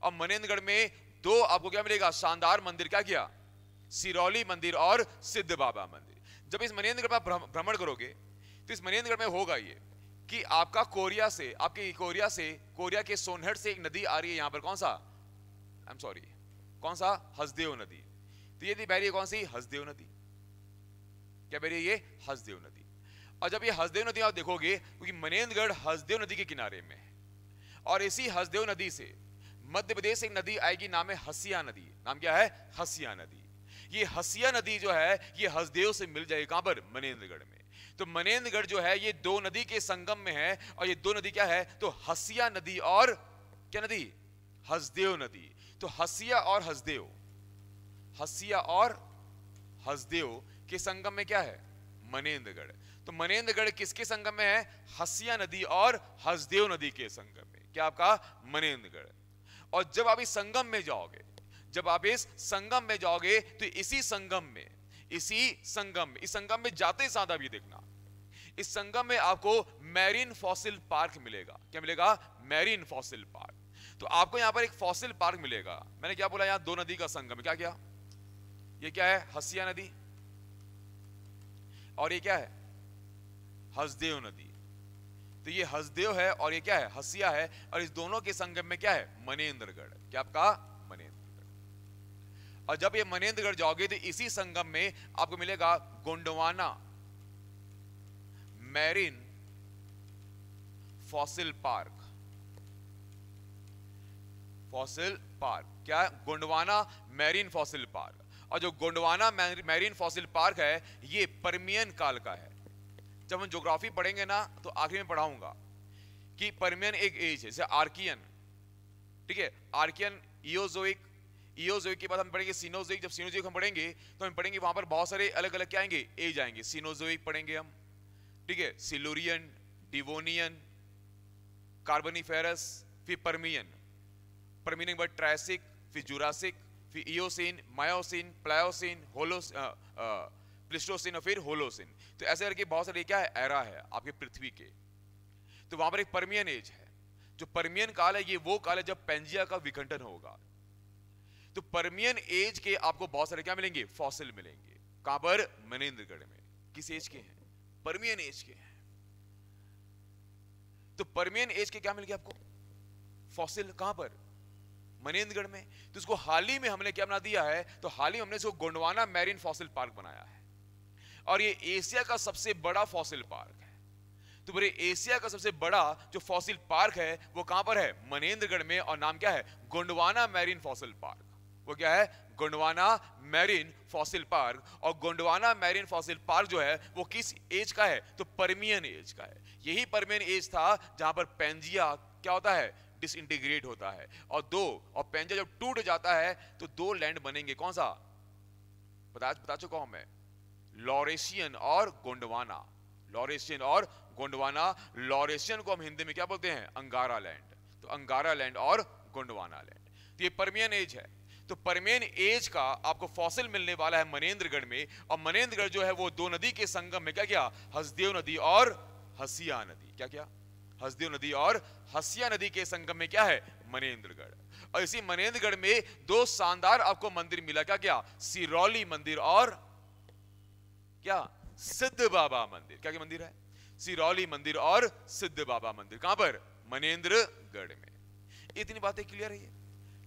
और मनेन्द्रगढ़ में दो आपको क्या मिलेगा शानदार मंदिर क्या किया सिरौली मंदिर और सिद्ध बाबा मंदिर जब इस मनेन्द्रगढ़ भ्रमण करोगे तो इस मनेन्द्रगढ़ में होगा ये कि आपका कोरिया से आपके कोरिया से कोरिया के सोनहट से एक नदी आ रही है यहां पर कौन सा आई एम सॉरी कौन सा हसदेव नदी तो ये बह रही है कौन सी हसदेव नदी क्या बह रही है ये हसदेव नदी और जब ये हसदेव नदी आप देखोगे क्योंकि मनेन्द्रगढ़ हसदेव नदी के किनारे में और इसी हसदेव नदी से मध्य प्रदेश एक नदी आएगी नाम है हसिया नदी नाम क्या है हसिया नदी ये हसिया नदी जो है ये हसदेव से मिल जाएगी कहां पर मनेन्द्रगढ़ में तो मनेन्द्रगढ़ जो है ये दो नदी के संगम में है और ये दो नदी क्या है तो हसिया नदी और क्या नदी हसदेव नदी तो हसिया और हसदेव हसिया और हसदेव के संगम में क्या है मनेन्द्रगढ़ तो मनेन्द्रगढ़ किसके संगम में है हसिया नदी और हसदेव नदी के संगम क्या आपका मनेन्द्रगढ़ और जब आप इस संगम में जाओगे जब आप इस संगम में जाओगे तो इसी संगम में इसी संगम में इस संगम में जाते ही साथ देखना इस संगम में आपको मैरिन फॉसिल पार्क मिलेगा क्या मिलेगा मैरिन फॉसिल पार्क तो आपको यहां पर एक फॉसिल पार्क मिलेगा मैंने क्या बोला यहां दो नदी का संगम क्या क्या ये क्या है हसिया नदी और ये क्या है हसदेव नदी तो ये हसदेव है और ये क्या है हसिया है और इस दोनों के संगम में क्या है मनेन्द्रगढ़ क्या आपका मनेन्द्रगढ़ और जब ये मनेन्द्रगढ़ जाओगे तो इसी संगम में आपको मिलेगा Gondwana marine fossil park fossil park क्या गोंडवाना मैरिन फॉसिल पार्क और जो गोंडवाना मैरिन फॉसिल पार्क है ये परमियन काल का है जब हम ज्योग्राफी पढ़ेंगे ना तो आखिर में पढ़ाऊंगा कि परमियन एक एज है जैसे आर्कियन ठीक है आर्कियन ईओजोइक ईओजोइक के बाद हम पढ़ेंगे सीनोजोइक जब सीनोजोइक हम पढ़ेंगे तो हम पढ़ेंगे वहां पर बहुत सारे अलग अलग क्या आएंगे एज आएंगे सीनोजोइक पढ़ेंगे हम ठीक है सिलोरियन डिवोनियन कार्बनीफेरस फिर परमियन परमियन के बाद ट्रैसिक फिर जुरासिक फिर ईओसिन मायोसिन प्लायोसिन होलोस प्लिस्टोसिन और फिर होलोसिन तो ऐसे करके बहुत सारे क्या है एरा है आपके पृथ्वी के तो वहां पर एक परमियन एज है जो परमियन काल है ये वो काल है जब पेंजिया का विघटन होगा तो परमियन एज के आपको बहुत सारे क्या मिलेंगे फॉसिल मिलेंगे कहां पर मनेन्द्रगढ़ में किस एज के हैं परमियन एज के हैं तो परमियन एज के क्या मिल गया आपको फॉसिल कहां पर मनेन्द्रगढ़ में तो इसको हाल ही में हमने क्या बना दिया है तो हाल ही हमने इसको गोंडवाना मैरिन फॉसिल पार्क बनाया है और ये एशिया का सबसे बड़ा फॉसिल पार्क है तो पूरे एशिया का सबसे बड़ा जो फॉसिल पार्क है वो कहां पर है मनेन्द्रगढ़ में और नाम क्या है गोंडवाना मैरिन फॉसिल पार्क वो क्या है गोंडवाना मैरिन फॉसिल पार्क और गोंडवाना मैरिन फॉसिल पार्क जो है वो किस एज का है तो परमियन एज का है यही परमियन एज था जहां पर पेंजिया क्या होता है डिसइंटीग्रेट होता है और दो और पेंजिया जब टूट जाता है तो दो लैंड बनेंगे कौन सा बता बता चुका हूं मैं लॉरेशियन और गोंडवाना लॉरेशियन और गोंडवाना लॉरेशियन को हम हिंदी में क्या बोलते हैं अंगारा लैंड तो अंगारा लैंड और गोंडवाना लैंड तो ये परमियन एज है तो परमेन एज का आपको फॉसिल मिलने वाला है मनेन्द्रगढ़ में और मनेन्द्रगढ़ जो है वो दो नदी के संगम में क्या क्या हसदेव नदी और हसिया नदी क्या क्या हसदेव नदी और हसिया नदी के संगम में क्या है मनेन्द्रगढ़ और इसी मनेन्द्रगढ़ में दो शानदार आपको मंदिर मिला क्या क्या सिरौली मंदिर और क्या सिद्ध बाबा मंदिर क्या क्या मंदिर है सिरौली मंदिर और सिद्ध बाबा मंदिर कहां पर मनेन्द्रगढ़ में इतनी बातें क्लियर है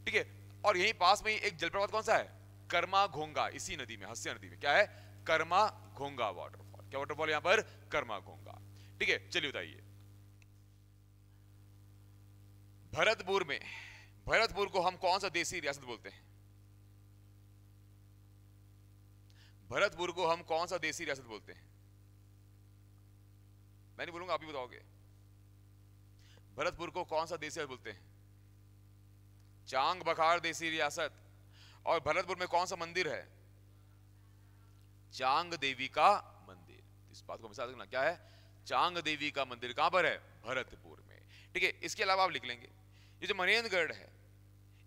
ठीक है और यही पास में एक जलप्रपात कौन सा है कर्मा घोंगा इसी नदी में हस्या नदी में क्या है कर्मा घोंगा वाटरफॉल क्या वाटरफॉल यहां पर कर्मा घोंगा ठीक है चलिए बताइए भरतपुर में भरतपुर को हम कौन सा देसी रियासत बोलते हैं भरतपुर को हम कौन सा देसी रियासत बोलते हैं मैं नहीं बोलूंगा आप ही बताओगे भरतपुर को कौन सा देसी बोलते हैं चांग बखार देसी रियासत और भरतपुर में कौन सा मंदिर है चांग देवी का मंदिर इस बात को हमेशा रखना क्या है चांग देवी का मंदिर कहां पर है भरतपुर में ठीक है इसके अलावा आप लिख लेंगे ये जो मनेन्द्रगढ़ है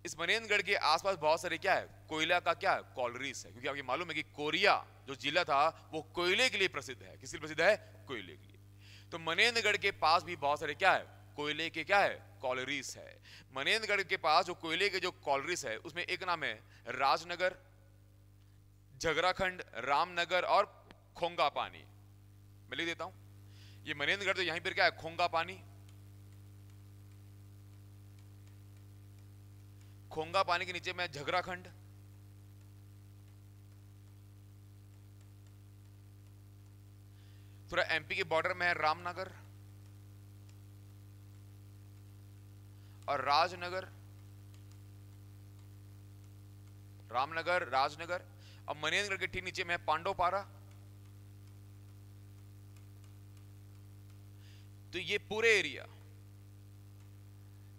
इस मनेन्द्रगढ़ के आसपास बहुत सारे क्या है कोयला का क्या है कॉलरीज है क्योंकि आपको मालूम है कि कोरिया जो जिला था वो कोयले के लिए प्रसिद्ध है किसी प्रसिद्ध है कोयले के लिए तो मनेन्द्रगढ़ के पास भी बहुत सारे क्या है कोयले के क्या है कॉलरीज है मनेन्द्रगढ़ के पास जो कोयले के जो कॉलरीज है उसमें एक नाम है राजनगर झगराखंड रामनगर और खोंगा पानी मैं लिख देता हूं ये मनेन्द्रगढ़ तो यहीं पर क्या है खोंगा पानी खोंगा पानी के नीचे में झगराखंड थोड़ा एमपी के बॉर्डर में है रामनगर और राजनगर रामनगर राजनगर और मनेन्द्र के ठीक नीचे में है पांडोपारा तो ये पूरे एरिया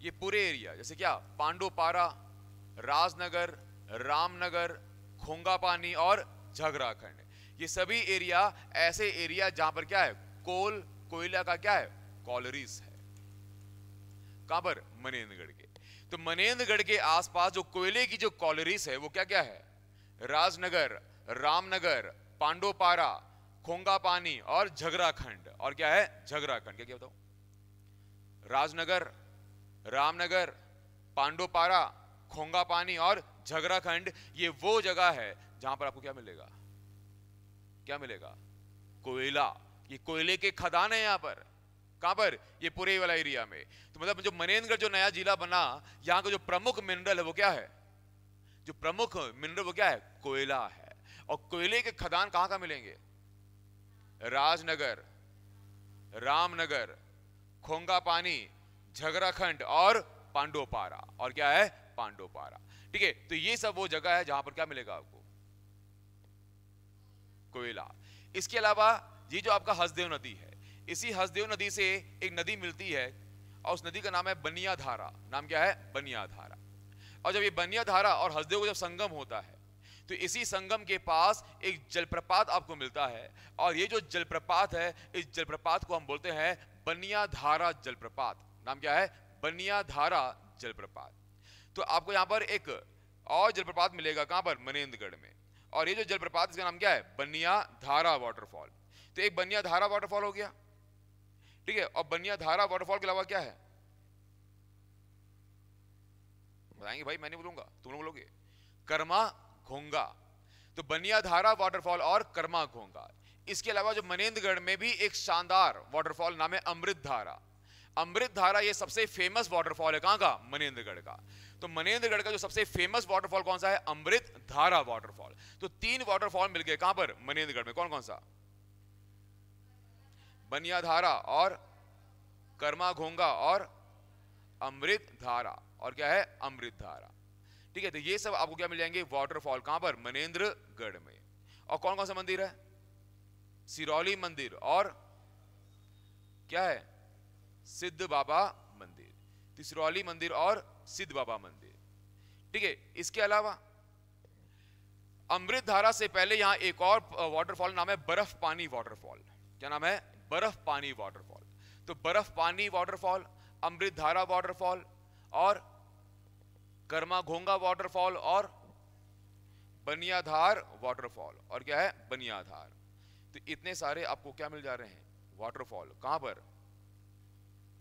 ये पूरे एरिया जैसे क्या पांडोपारा राजनगर रामनगर खोंगापानी और झगराखंड ये सभी एरिया ऐसे एरिया जहां पर क्या है कोल कोयला का क्या है कॉलरीज है कहां पर मनेन्द्रगढ़ के तो मनेन्द्रगढ़ के आसपास जो कोयले की जो कॉलरीज है वो क्या क्या है राजनगर रामनगर पांडोपारा खोंगापानी और झगराखंड और क्या है झगराखंड क्या क्या बताऊ राजनगर रामनगर पांडोपारा खोंगा पानी और झगड़ाखंड ये वो जगह है जहां पर आपको क्या मिलेगा क्या मिलेगा कोयला ये कोयले के खदान है यहां पर कहां पर ये पूरे वाला एरिया में तो मतलब जो मनेन्द्रगढ़ जो नया जिला बना यहां का जो प्रमुख मिनरल है वो क्या है जो प्रमुख मिनरल वो क्या है कोयला है और कोयले के खदान कहां कहां मिलेंगे राजनगर रामनगर खोंगा पानी झगराखंड और पांडोपारा और क्या है पांडोपारा ठीक है तो ये सब वो जगह है जहां पर क्या मिलेगा आपको कोयला इसके अलावा ये जो आपका हसदेव नदी है इसी हसदेव नदी से एक नदी मिलती है और उस नदी का नाम है बनिया धारा नाम क्या है बनिया धारा और जब ये बनिया धारा और हसदेव का जब संगम होता है तो इसी संगम के पास एक जलप्रपात आपको मिलता है और ये जो जलप्रपात है इस जलप्रपात को हम बोलते हैं बनिया धारा जलप्रपात नाम क्या है बनिया धारा जलप्रपात तो आपको यहाँ पर एक और जलप्रपात मिलेगा कहाँ पर मनेन्द्रगढ़ में और ये जो जलप्रपात इसका नाम क्या है बनिया धारा वाटरफॉल तो एक बनिया धारा वाटरफॉल हो गया ठीक है और बनिया धारा वाटरफॉल के अलावा क्या है बताएंगे भाई मैं नहीं बोलूंगा तुम लोग बोलोगे कर्मा घोंगा तो बनिया धारा वाटरफॉल और कर्मा घोंगा इसके अलावा जो मनेन्द्रगढ़ में भी एक शानदार वाटरफॉल नाम है अमृत धारा अमृत धारा ये सबसे फेमस वाटरफॉल है कहाँ का मनेन्द्रगढ़ का तो मनेन्द्रगढ़ का जो सबसे फेमस वाटरफॉल कौन सा है अमृत धारा वाटरफॉल तो तीन वाटरफॉल मिल गए कहां पर मनेन्द्रगढ़ में कौन कौन सा बनिया धारा और कर्मा घोंगा और अमृत धारा और क्या है अमृत धारा ठीक है तो ये सब आपको क्या मिल जाएंगे वाटरफॉल कहां पर मनेन्द्रगढ़ में और कौन कौन सा मंदिर है सिरौली मंदिर और क्या है सिद्ध बाबा मंदिर तो सिरौली मंदिर और सिद्ध बाबा मंदिर ठीक है इसके अलावा अमृत धारा से पहले यहां एक और वाटरफॉल नाम है बर्फ पानी वाटरफॉल क्या नाम है बर्फ पानी वाटरफॉल तो बर्फ पानी वाटरफॉल अमृत धारा वाटरफॉल और कर्मा घोंगा वाटरफॉल और बनियाधार वाटरफॉल और क्या है बनियाधार तो इतने सारे आपको क्या मिल जा रहे हैं वाटरफॉल कहां पर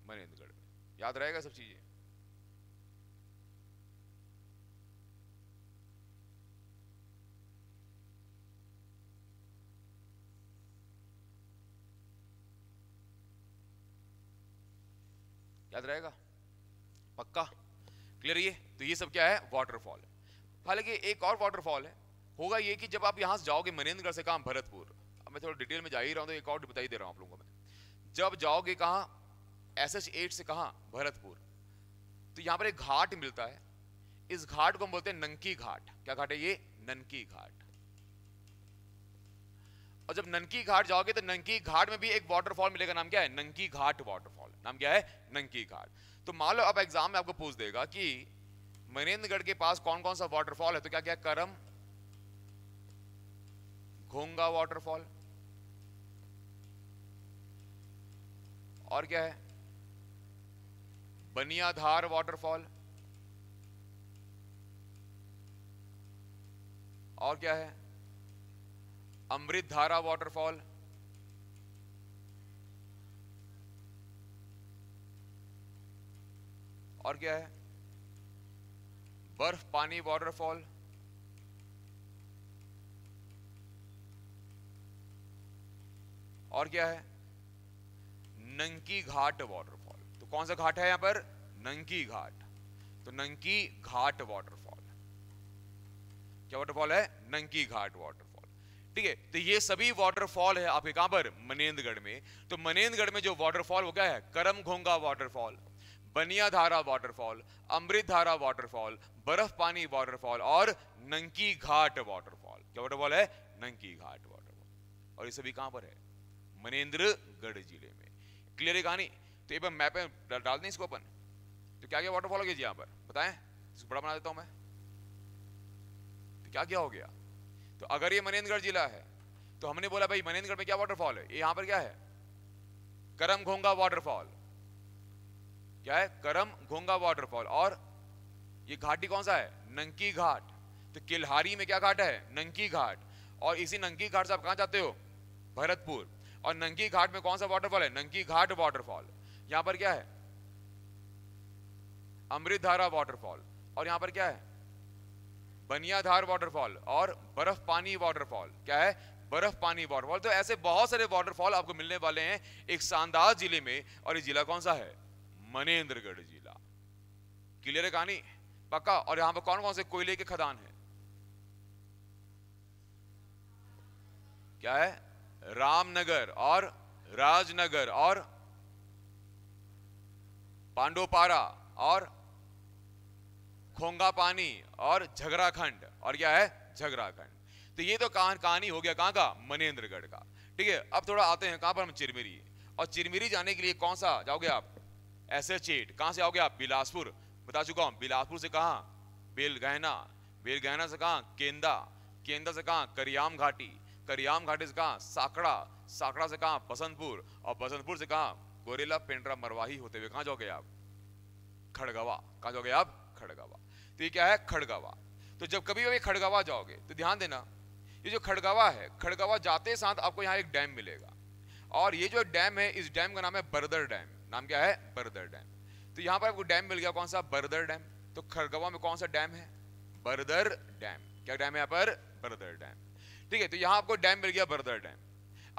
मनेन्द्रगढ़ में याद रहेगा सब चीजें याद रहेगा पक्का क्लियर ये तो ये सब क्या है वाटरफॉल हालांकि एक और वाटरफॉल है होगा ये कि जब आप यहाँ से जाओगे मनेन्द्रगढ़ से कहा भरतपुर अब मैं थोड़ा डिटेल में जा ही रहा हूँ तो एक और बताई दे रहा हूँ आप लोगों को जब जाओगे कहा एस एच एट से कहा भरतपुर तो यहाँ पर एक घाट मिलता है इस घाट को हम बोलते हैं नंकी घाट क्या घाट है ये ननकी घाट और जब ननकी घाट जाओगे तो ननकी घाट में भी एक वाटरफॉल मिलेगा नाम क्या है नंकी घाट वाटरफॉल नाम क्या है नंकी घाट तो मान लो अब एग्जाम में आपको पूछ देगा कि महेंद्रगढ़ के पास कौन कौन सा वाटरफॉल है तो क्या क्या करम घोंगा वाटरफॉल और क्या है बनियाधार वाटरफॉल और क्या है अमृत धारा वाटरफॉल और क्या है बर्फ पानी वाटरफॉल और क्या है नंकी घाट वाटरफॉल तो कौन सा घाट है यहां पर नंकी घाट तो नंकी घाट वाटरफॉल क्या वाटरफॉल है नंकी घाट वाटरफॉल ठीक है तो ये सभी वाटरफॉल है आपके कहां पर मनेन्द्रगढ़ में तो मनेन्द्रगढ़ में जो वाटरफॉल वो क्या है करम घोंगा वाटरफॉल बनिया धारा वाटरफॉल अमृत धारा वाटरफॉल बर्फ पानी वाटरफॉल और नंकी घाट वाटरफॉल क्या वाटरफॉल है नंकी घाट वाटरफॉल और ये सभी कहां पर है मनेन्द्रगढ़ जिले में क्लियर है कहानी तो एक बार मैप डाल दें इसको अपन तो क्या क्या वाटरफॉल हो गया जी यहाँ पर बताएं इसको बड़ा बना देता हूं मैं तो क्या क्या हो गया तो अगर ये मनेन्द्रगढ़ जिला है तो हमने बोला भाई मनेन्द्रगढ़ में क्या वाटरफॉल है ये पर क्या है करम घोंगा वाटरफॉल क्या है करम घोंगा वाटरफॉल और ये घाटी कौन सा है नंकी घाट तो किलहारी में क्या घाट है नंकी घाट और इसी नंकी घाट से आप कहा जाते हो भरतपुर और नंकी घाट में कौन सा वाटरफॉल है नंकी घाट वाटरफॉल यहां पर क्या है अमृतधारा वाटरफॉल और यहां पर क्या है बनियाधार वाटरफॉल और बर्फ पानी वाटरफॉल क्या है बर्फ पानी वाटरफॉल तो ऐसे बहुत सारे वाटरफॉल आपको मिलने वाले हैं एक शानदार जिले में और ये जिला कौन सा है मनेन्द्रगढ़ जिला क्लियर है कहानी पक्का और यहां पर कौन कौन से कोयले के खदान है क्या है रामनगर और राजनगर और पांडोपारा और खोंगा पानी और झगराखंड और क्या है झगराखंड तो ये तो कहानी हो गया कहां का मनेन्द्रगढ़ का ठीक है अब थोड़ा आते हैं कहां पर हम चिरमिरी और चिरमिरी जाने के लिए कौन सा जाओगे आप एस एच एट कहाँ से आओगे आप बिलासपुर बता चुका हूँ बिलासपुर से कहा बेलगहना बेलगहना से कहा केंदा केंदा से कहा करियाम घाटी करियाम घाटी से कहा साकड़ा साकड़ा से कहा बसंतपुर और बसंतपुर से कहा गोरेला पेंड्रा मरवाही होते हुए कहाँ जाओगे आप खड़गवा कहाँ जाओगे आप खड़गवा तो ये क्या है खड़गवा तो जब कभी अभी खड़गवा जाओगे तो ध्यान देना ये जो खड़गवा है खड़गवा जाते साथ आपको यहाँ एक डैम मिलेगा और ये जो डैम है इस डैम का नाम है बरदर डैम नाम क्या है बरदर डैम तो यहाँ पर आपको डैम मिल गया कौन सा बरदर डैम तो खरगवा में कौन सा डैम है बरदर डैम क्या डैम है यहाँ पर बरदर डैम ठीक है तो यहाँ आपको डैम मिल गया बरदर डैम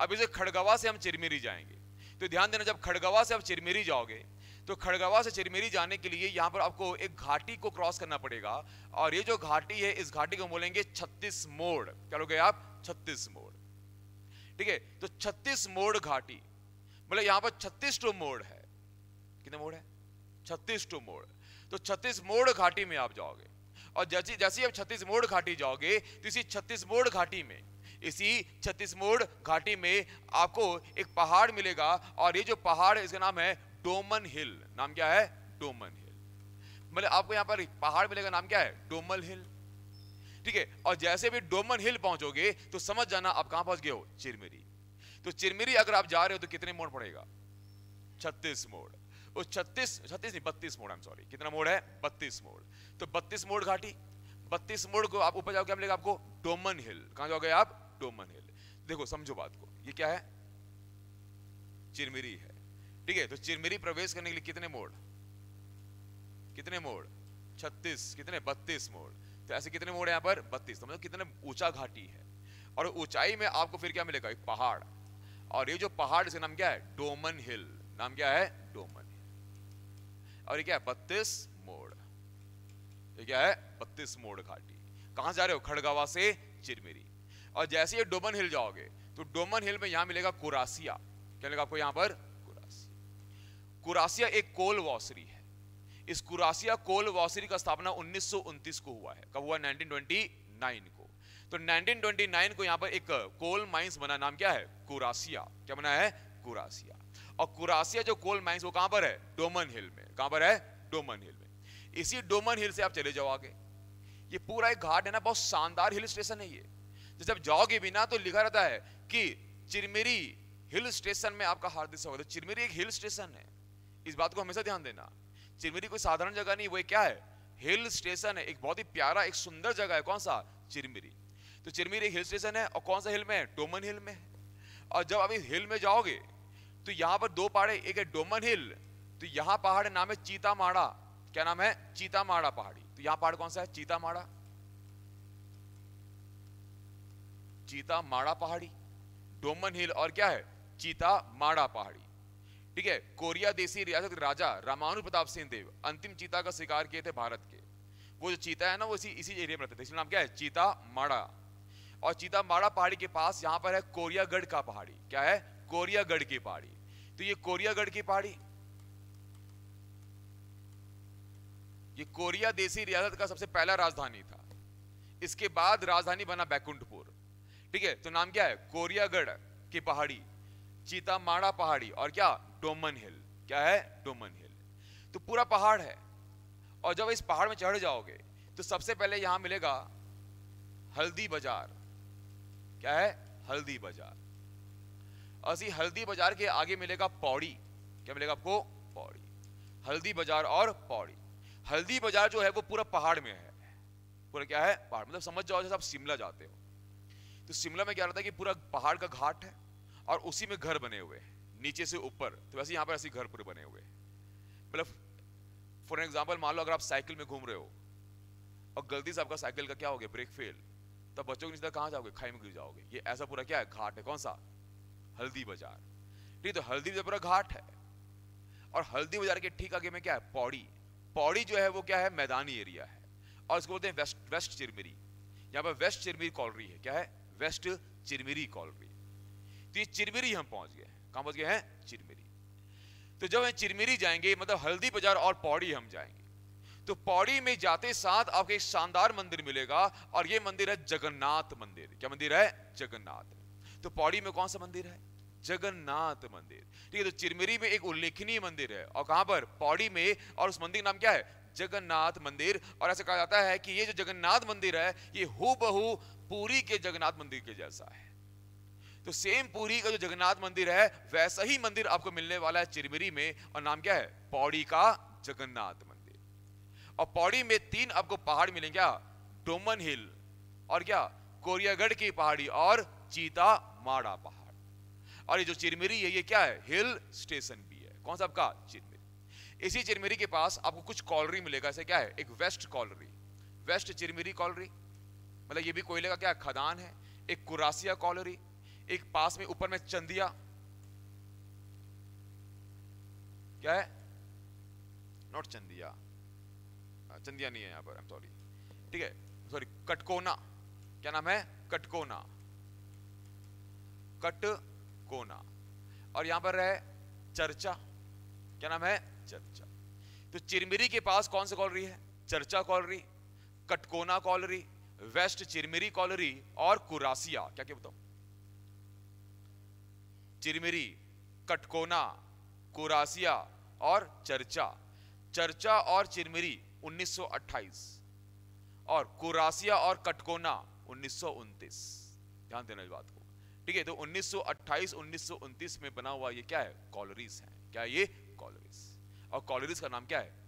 अब इसे खड़गवा से हम चिरमिरी जाएंगे तो ध्यान देना जब खड़गवा से आप चिरमिरी जाओगे तो खड़गवा से चिरमिरी जाने के लिए यहाँ पर आपको एक घाटी को क्रॉस करना पड़ेगा और ये जो घाटी है इस घाटी को बोलेंगे छत्तीस मोड़ क्या लोगे आप छत्तीस मोड़ ठीक है तो छत्तीस मोड़ घाटी मतलब यहाँ पर छत्तीस टो मोड़ है कितने मोड़ है छत्तीस टू मोड़ तो छत्तीस मोड़ घाटी में आप जाओगे और जैसे जैसे आप छत्तीस मोड़ घाटी जाओगे तो इसी छत्तीस मोड़ घाटी में इसी छत्तीस मोड़ घाटी में आपको एक पहाड़ मिलेगा और ये जो पहाड़ इसका नाम है डोमन हिल नाम क्या है डोमन हिल मतलब आपको यहाँ पर पहाड़ मिलेगा नाम क्या है डोमल हिल ठीक है और जैसे भी डोमन हिल पहुंचोगे तो समझ जाना आप कहां पहुंच गए हो चिरमिरी तो चिरमिरी अगर आप जा रहे हो तो कितने मोड़ पड़ेगा छत्तीस मोड़ उस छत्तीस छत्तीस नहीं बत्तीस मोड़ आई सॉरी कितना मोड़ है बत्तीस मोड़ तो बत्तीस मोड़ घाटी बत्तीस मोड़ को आप ऊपर जाओगे मिलेगा आपको डोमन हिल कहाँ जाओगे आप डोमन हिल देखो समझो बात को ये क्या है चिरमिरी है ठीक है तो चिरमिरी प्रवेश करने के लिए कितने मोड़ कितने मोड़ छत्तीस कितने बत्तीस मोड़ तो ऐसे कितने मोड़ यहाँ पर बत्तीस तो मतलब कितने ऊंचा घाटी है और ऊंचाई में आपको फिर क्या मिलेगा एक पहाड़ और ये जो पहाड़ से नाम क्या है डोमन हिल नाम क्या है डोमन और ये क्या है बत्तीस मोड़ ये क्या है बत्तीस मोड़ घाटी कहां जा रहे हो खड़गवा से चिरमिरी और जैसे ये डोमन हिल जाओगे तो डोमन हिल में यहां मिलेगा कुरासिया क्या मिलेगा आपको यहां पर कुरासिया कुरासिया एक कोल वॉसरी है इस कुरासिया कोल वॉसरी का स्थापना उन्नीस को हुआ है कब हुआ नाइनटीन को तो 1929 को यहां पर एक कोल माइंस बना नाम क्या है कुरासिया क्या बना है कुरासिया और कुरासिया जो कोल माइंस वो कहां पर है डोमन हिल में कहां पर है डोमन हिल में इसी डोमन हिल से आप चले जाओ आगे ये पूरा एक घाट है ना बहुत शानदार हिल स्टेशन है ये तो जब जाओगे भी ना तो लिखा रहता है कि चिरमिरी हिल स्टेशन में आपका हार्दिक स्वागत है चिरमिरी एक हिल स्टेशन है इस बात को हमेशा ध्यान देना चिरमिरी कोई साधारण जगह नहीं वो क्या है हिल स्टेशन है एक बहुत ही प्यारा एक सुंदर जगह है कौन सा चिरमिरी तो चिरमिरी एक हिल स्टेशन है और कौन सा हिल में है टोमन हिल में है और जब आप इस हिल में जाओगे तो यहाँ पर दो पहाड़े एक है डोमन हिल तो यहाँ पहाड़ नाम है चीतामाड़ा क्या नाम है चीतामाड़ा पहाड़ी तो यहाँ पहाड़ कौन सा है चीतामाड़ा चीतामाड़ा पहाड़ी डोमन हिल और क्या है चीतामाड़ा पहाड़ी ठीक है कोरिया देसी रियासत राजा रामानु प्रताप सिंह देव अंतिम चीता का शिकार किए थे भारत के वो जो चीता है ना वो इसी इसी एरिया में रहते थे इसका नाम क्या है चीता माड़ा और चीता माड़ा पहाड़ी के पास यहाँ पर है कोरियागढ़ का पहाड़ी क्या है कोरियागढ़ की पहाड़ी तो ये कोरियागढ़ की पहाड़ी ये कोरिया देसी रियासत का सबसे पहला राजधानी था इसके बाद राजधानी बना बैकुंठपुर ठीक है तो नाम क्या है कोरियागढ़ की पहाड़ी चीतामाड़ा पहाड़ी और क्या डोमन हिल क्या है डोमन हिल तो पूरा पहाड़ है और जब इस पहाड़ में चढ़ जाओगे तो सबसे पहले यहां मिलेगा हल्दी बाजार क्या है हल्दी बाजार असी हल्दी बाजार के आगे मिलेगा पौड़ी क्या मिलेगा आपको पौड़ी हल्दी बाजार और पौड़ी हल्दी बाजार जो है वो पूरा पहाड़ में है पूरा क्या है पहाड़ मतलब समझ जाओ जैसे आप शिमला जाते हो तो शिमला में क्या रहता है कि पूरा पहाड़ का घाट है और उसी में घर बने हुए हैं नीचे से ऊपर तो वैसे यहाँ पर ऐसे घर पूरे बने हुए हैं मतलब फॉर एग्जाम्पल मान लो अगर आप साइकिल में घूम रहे हो और गलती से आपका साइकिल का क्या हो गया ब्रेक फेल तब बच्चों के नीचे कहाँ जाओगे खाई में गिर जाओगे ये ऐसा पूरा क्या है घाट है कौन सा हल्दी बाजार ठीक तो हल्दी तो पूरा घाट है और हल्दी बाजार के ठीक आगे में क्या है पौड़ी पौड़ी जो है वो क्या है मैदानी एरिया है और इसको बोलते हैं वेस्ट वेस्ट चिरमिरी यहाँ पर वेस्ट चिरमिरी कॉलरी है क्या है वेस्ट चिरमिरी कॉलरी तो ये चिरमिरी हम पहुंच गए कहाँ पहुंच गए हैं चिरमिरी तो जब हम चिरमिरी जाएंगे मतलब हल्दी बाजार और पौड़ी हम जाएंगे तो पौड़ी में जाते साथ आपको एक शानदार मंदिर मिलेगा और ये मंदिर है जगन्नाथ मंदिर क्या मंदिर है जगन्नाथ तो पौड़ी में कौन सा मंदिर है जगन्नाथ मंदिर ठीक है तो चिरमिरी में एक उल्लेखनीय मंदिर है और कहां पर पौड़ी में और उस मंदिर का नाम क्या है जगन्नाथ मंदिर और ऐसा कहा जाता है कि ये जो जगन्नाथ मंदिर है ये हूबहू पूरी के जगन्नाथ मंदिर के जैसा है तो सेम पूरी का जो जगन्नाथ मंदिर है वैसा ही मंदिर आपको मिलने वाला है चिरमिरी में और नाम क्या है पौड़ी का जगन्नाथ मंदिर और पौड़ी में तीन आपको पहाड़ मिलेंगे क्या डोमन हिल और क्या कोरियागढ़ की पहाड़ी और चीता माड़ा पहाड़ और ये जो चिरमिरी है ये क्या है हिल स्टेशन भी है कौन सा आपका चिरमिरी इसी चिरमिरी के पास आपको कुछ कॉलरी मिलेगा ऐसे क्या है एक west colliery west Chirmiri colliery मतलब ये भी कोयले का क्या खदान है एक कुरासिया कॉलरी एक पास में ऊपर में चंदिया क्या है नॉट चंदिया हाँ, चंदिया नहीं है यहां पर आई एम सॉरी ठीक है सॉरी कटकोना क्या नाम है कटकोना कट कोना और यहां पर है चर्चा क्या नाम है चर्चा तो चिरमिरी के पास कौन सा कॉलरी है Charcha colliery Katkona colliery west Chirmiri colliery और कुरासिया क्या क्या बताओ चिरमिरी कटकोना कुरासिया और चर्चा चर्चा और चिरमिरी 1928 और कुरासिया और कटकोना उन्नीस ध्यान देना इस बात को ठीक है तो 1928 1929 में बना हुआ ये क्या है कॉलरीज है क्या ये कॉलरीज और कॉलरीज का नाम क्या है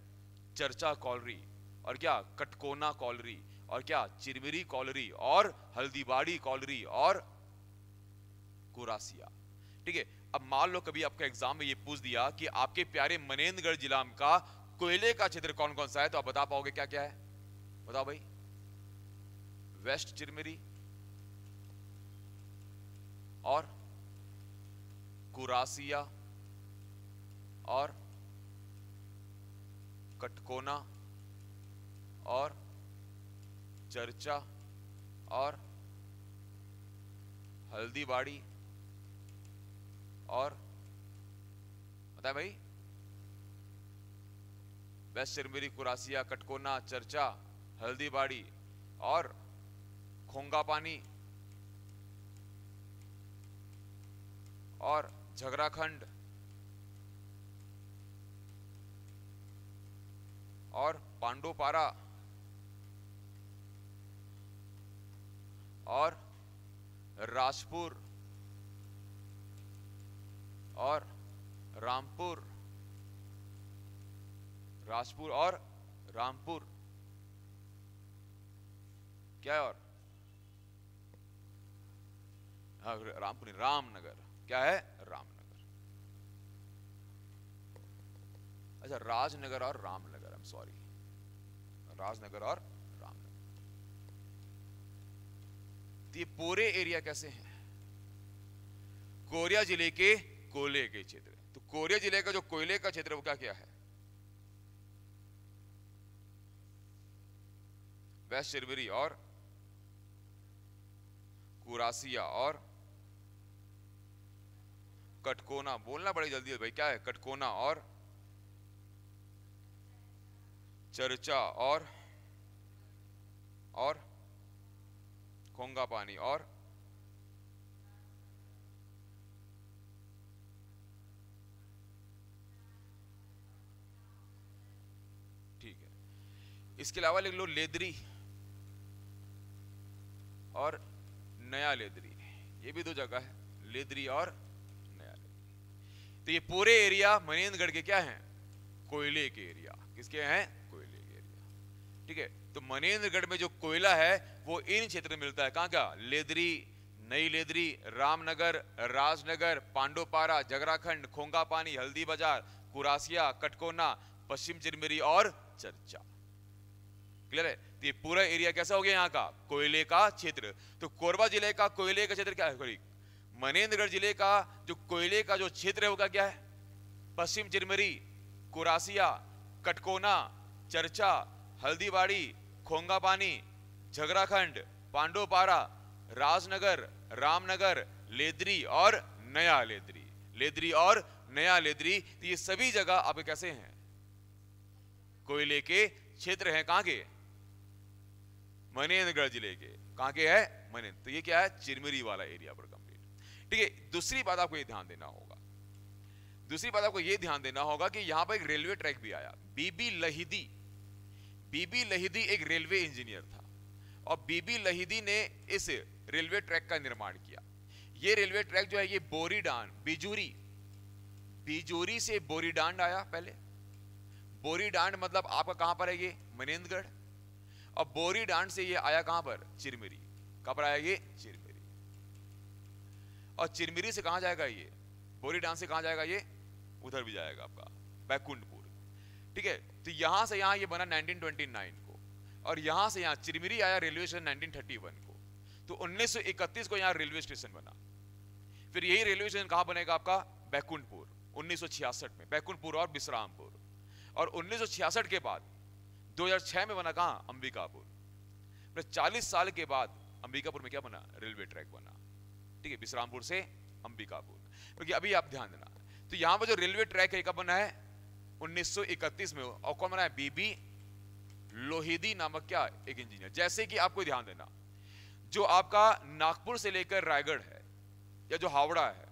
चर्चा कॉलरी और क्या कटकोना कॉलरी और क्या चिरमिरी कॉलरी और हल्दीबाड़ी कॉलरी और कुरासिया ठीक है अब मान लो कभी आपका एग्जाम में ये पूछ दिया कि आपके प्यारे मनेन्द्रगढ़ जिला का कोयले का क्षेत्र कौन कौन सा है तो आप बता पाओगे क्या क्या है बताओ भाई वेस्ट चिरमिरी और कुरासिया और कटकोना और चर्चा और हल्दीबाड़ी और बताए भाई वेस्ट चिरमिरी कुरासिया कटकोना चर्चा हल्दीबाड़ी और खोंगा पानी और झगड़ाखंड और पांडोपारा और राजपुर और रामपुर राजपुर और रामपुर क्या है और हाँ, रामपुर रामनगर क्या है रामनगर अच्छा राजनगर और Ramnagar I am sorry Rajnagar और रामनगर तो ये पूरे एरिया कैसे हैं कोरिया जिले के कोयले के क्षेत्र तो कोरिया जिले का जो कोयले का क्षेत्र वो क्या क्या है वेस्ट शिरवरी और कुरासिया और कटकोना बोलना बड़ी जल्दी है भाई क्या है कटकोना और चर्चा और और खोंगा पानी और ठीक है इसके अलावा लिख लो लेदरी और नया लेदरी ये भी दो जगह है लेदरी और तो ये पूरे एरिया मनेन्द्रगढ़ के क्या है कोयले के एरिया किसके हैं कोयले के एरिया ठीक है तो मनेन्द्रगढ़ में जो कोयला है वो इन क्षेत्र में मिलता है कहाँ क्या लेदरी नई लेदरी रामनगर राजनगर पांडोपारा जगराखंड खोंगापानी हल्दी बाजार कुरासिया कटकोना पश्चिम चिरमिरी और चर्चा क्लियर है तो ये पूरा एरिया कैसा हो गया यहाँ का कोयले का क्षेत्र तो कोरबा जिले का कोयले का क्षेत्र क्या है मनेन्द्रगढ़ जिले का जो कोयले का जो क्षेत्र है वो क्या है पश्चिम चिरमरी कुरासिया कटकोना चर्चा हल्दीबाड़ी खोंगापानी झगराखंड पांडोपारा राजनगर रामनगर लेदरी और नया लेदरी लेदरी और नया लेदरी तो ये सभी जगह आप कैसे हैं कोयले के क्षेत्र हैं कहां के मनेन्द्रगढ़ जिले के कहां के है मनेन्द्र तो ये क्या है चिरमिरी वाला एरिया पर ठीक है दूसरी बात आपको ये ध्यान देना होगा दूसरी बात आपको ये ध्यान देना होगा कि यहां पर एक रेलवे ट्रैक भी आया बीबी लहिदी बीबी लहिदी एक रेलवे इंजीनियर था और बीबी लहिदी ने इस रेलवे ट्रैक का निर्माण किया ये रेलवे ट्रैक जो है ये बोरीडान बिजूरी बिजूरी से बोरीडांड आया पहले बोरीडांड मतलब आपका कहां पर है ये मनेन्द्रगढ़ और बोरीडांड से ये आया कहां पर चिरमिरी कहां पर आया ये चिरमिरी और चिरमिरी से कहा जाएगा ये बोरी डांस से कहा जाएगा ये उधर भी जाएगा आपका बैकुंडपुर ठीक है तो यहां से यहाँ ये बना 1929 को और यहां से यहाँ चिरमिरी आया रेलवे स्टेशन 1931 को तो 1931 को यहाँ रेलवे स्टेशन बना फिर यही रेलवे स्टेशन कहाँ बनेगा आपका बैकुंठपुर 1966 में बैकुंठपुर और विश्रामपुर और 1966 के बाद 2006 में बना कहाँ अंबिकापुर फिर 40 साल के बाद अंबिकापुर में क्या बना रेलवे ट्रैक बना ठीक है विश्रामपुर से अंबिकापुर क्योंकि अभी आप ध्यान देना तो यहाँ पर जो रेलवे ट्रैक है कब बना है 1931 में और कौन बना है बीबी लोहिदी नामक क्या एक इंजीनियर जैसे कि आपको ध्यान देना जो आपका नागपुर से लेकर रायगढ़ है या जो हावड़ा है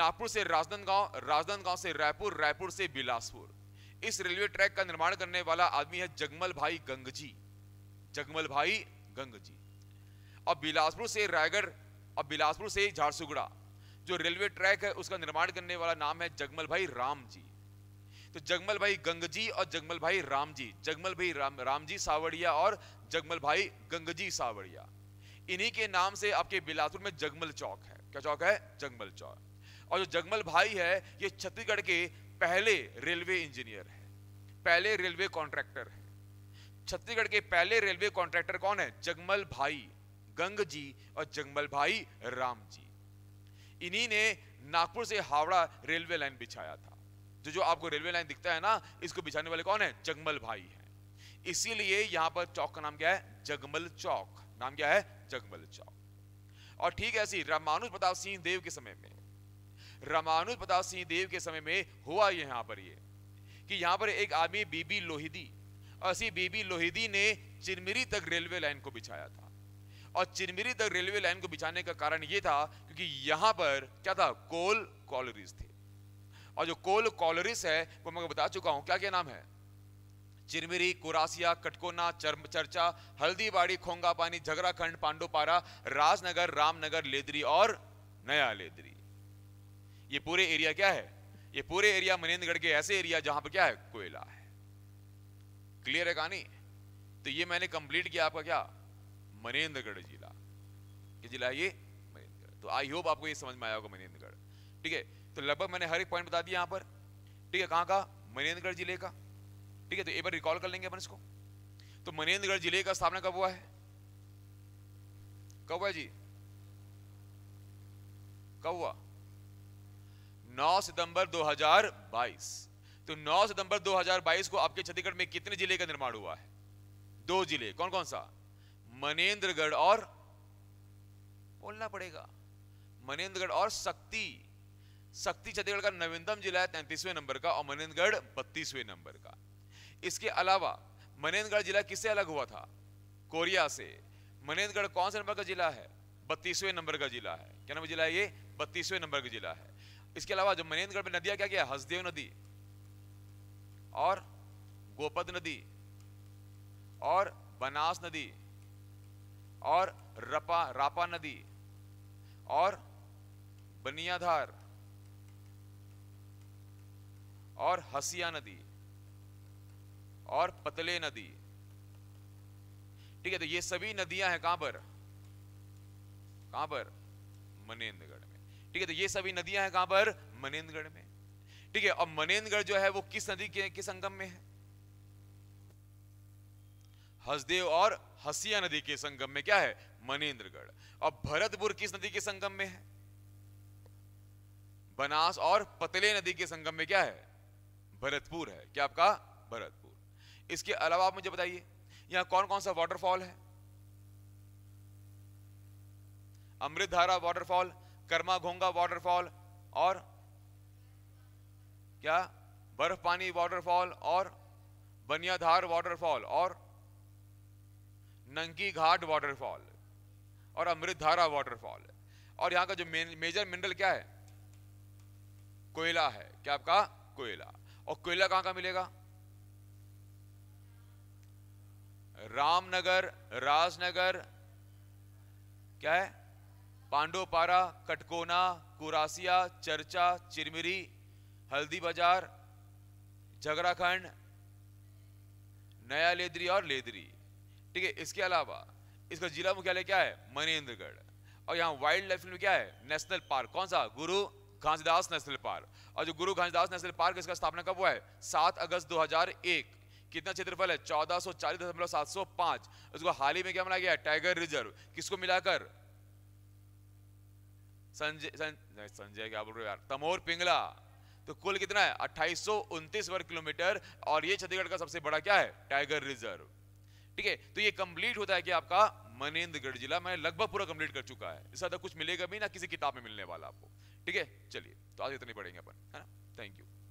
नागपुर से राजनांदगांव राजनांदगांव से रायपुर रायपुर से बिलासपुर इस रेलवे ट्रैक का निर्माण करने वाला आदमी है जगमल भाई गंगजी जगमल भाई गंगजी और बिलासपुर से रायगढ़ अब बिलासपुर से ही झारसुगड़ा जो रेलवे ट्रैक है उसका निर्माण करने वाला नाम है जगमल भाई राम जी तो जगमल भाई गंगजी और जगमल भाई राम जी जगमल भाई राम राम जी सावड़िया और जगमल भाई गंगजी सावड़िया इन्हीं के नाम से आपके बिलासपुर में जगमल चौक है क्या चौक है जगमल चौक और जो जगमल भाई है ये छत्तीसगढ़ के पहले रेलवे इंजीनियर है पहले रेलवे कॉन्ट्रैक्टर है छत्तीसगढ़ के पहले रेलवे कॉन्ट्रैक्टर कौन है जगमल भाई गंग जी और जंगमल भाई राम जी इन्हीं ने नागपुर से हावड़ा रेलवे लाइन बिछाया था जो तो जो आपको रेलवे लाइन दिखता है ना इसको बिछाने वाले कौन है जंगमल भाई है इसीलिए यहां पर चौक का नाम क्या है जगमल चौक नाम क्या है जगमल चौक और ठीक है ऐसी रामानुज प्रताप सिंह देव के समय में रामानुज प्रताप सिंह देव के समय में हुआ यहां पर ये कि यहां पर एक आदमी बीबी लोहिदी और इसी बीबी लोहिदी ने चिरमिरी तक रेलवे लाइन को बिछाया था और चिरमिरी तक रेलवे लाइन को बिछाने का कारण यह था क्योंकि यहां पर क्या था कोल कॉलरीज थे और जो कोल कॉलरीज है वो मैं बता चुका हूं क्या क्या नाम है चिरमिरी कुरासिया कटकोना चर्म चर्चा हल्दीबाड़ी पानी झगराखंड पांडोपारा राजनगर रामनगर लेदरी और नया लेदरी ये पूरे एरिया क्या है ये पूरे एरिया मनेन्द्रगढ़ के ऐसे एरिया जहां पर क्या है कोयला है क्लियर है कहानी तो ये मैंने कंप्लीट किया आपका क्या मनेन्द्रगढ़ जिला ये जिला ये मनेन्द्रगढ़ तो आई होप आपको ये समझ में आया होगा मनेन्द्रगढ़ ठीक है तो लगभग मैंने हर एक पॉइंट बता दिया यहाँ पर ठीक है कहाँ का मनेन्द्रगढ़ जिले का ठीक है तो एक बार रिकॉल कर लेंगे अपन इसको तो मनेन्द्रगढ़ जिले का स्थापना कब हुआ है कब हुआ जी कब हुआ 9 सितंबर 2022 तो 9 सितंबर 2022 को आपके छत्तीसगढ़ में कितने जिले का निर्माण हुआ है दो जिले कौन कौन सा मनेन्द्रगढ़ और बोलना पड़ेगा मनेन्द्रगढ़ और शक्ति शक्ति छत्तीसगढ़ का नवीनतम जिला है तैतीसवें नंबर का और मनेन्द्रगढ़ बत्तीसवें नंबर का इसके अलावा मनेन्द्रगढ़ जिला किससे अलग हुआ था कोरिया से मनेन्द्रगढ़ कौन से नंबर का जिला है बत्तीसवें नंबर का जिला है क्या नाम जिला है ये बत्तीसवें नंबर का जिला है इसके अलावा जो मनेन्द्रगढ़ में नदियां क्या क्या हसदेव नदी और गोपद नदी और बनास नदी और रपा रापा नदी और बनियाधार और हसिया नदी और पतले नदी ठीक है तो ये सभी नदियां हैं कहां पर कहां पर मनेन्द्रगढ़ में ठीक है तो ये सभी नदियां हैं कहां पर मनेन्द्रगढ़ में ठीक है और मनेन्द्रगढ़ जो है वो किस नदी के किस संगम में है हसदेव और हसिया नदी के संगम में क्या है मनेन्द्रगढ़ और भरतपुर किस नदी के संगम में है बनास और पतले नदी के संगम में क्या है भरतपुर है क्या आपका भरतपुर इसके अलावा आप मुझे बताइए यहां कौन कौन सा वाटरफॉल है अमृत धारा वाटरफॉल कर्मा घोंगा वाटरफॉल और क्या बर्फ पानी वाटरफॉल और बनियाधार वाटरफॉल और नंगी घाट वाटरफॉल और अमृतधारा वाटरफॉल और यहाँ का जो मेजर मिनरल क्या है कोयला है क्या आपका कोयला और कोयला कहां का मिलेगा रामनगर राजनगर क्या है पांडोपारा कटकोना कुरासिया चर्चा चिरमिरी हल्दी बाजार झगड़ाखंड नया लेदरी और लेदरी ठीक है इसके अलावा इसका जिला मुख्यालय क्या है मनेन्द्रगढ़ और यहाँ वाइल्ड लाइफ में क्या है नेशनल पार्क कौन सा गुरु घासीदास नेशनल पार्क और जो गुरु घासीदास नेशनल पार्क इसका स्थापना कब हुआ है सात अगस्त दो कितना क्षेत्रफल है चौदह सौ चालीस दशमलव सात सौ पांच उसको हाल ही में क्या बनाया गया टाइगर रिजर्व किसको मिलाकर संजय संजय क्या बोल रहे हो यार तमोर पिंगला तो कुल कितना है अट्ठाईस वर्ग किलोमीटर और ये छत्तीसगढ़ का सबसे बड़ा क्या है टाइगर रिजर्व ठीक है तो ये कंप्लीट होता है कि आपका मनेन्द्रगढ़ जिला मैं लगभग पूरा कंप्लीट कर चुका है इससे ज्यादा कुछ मिलेगा भी ना किसी किताब में मिलने वाला आपको ठीक है चलिए तो आज इतने पढ़ेंगे अपन है ना थैंक यू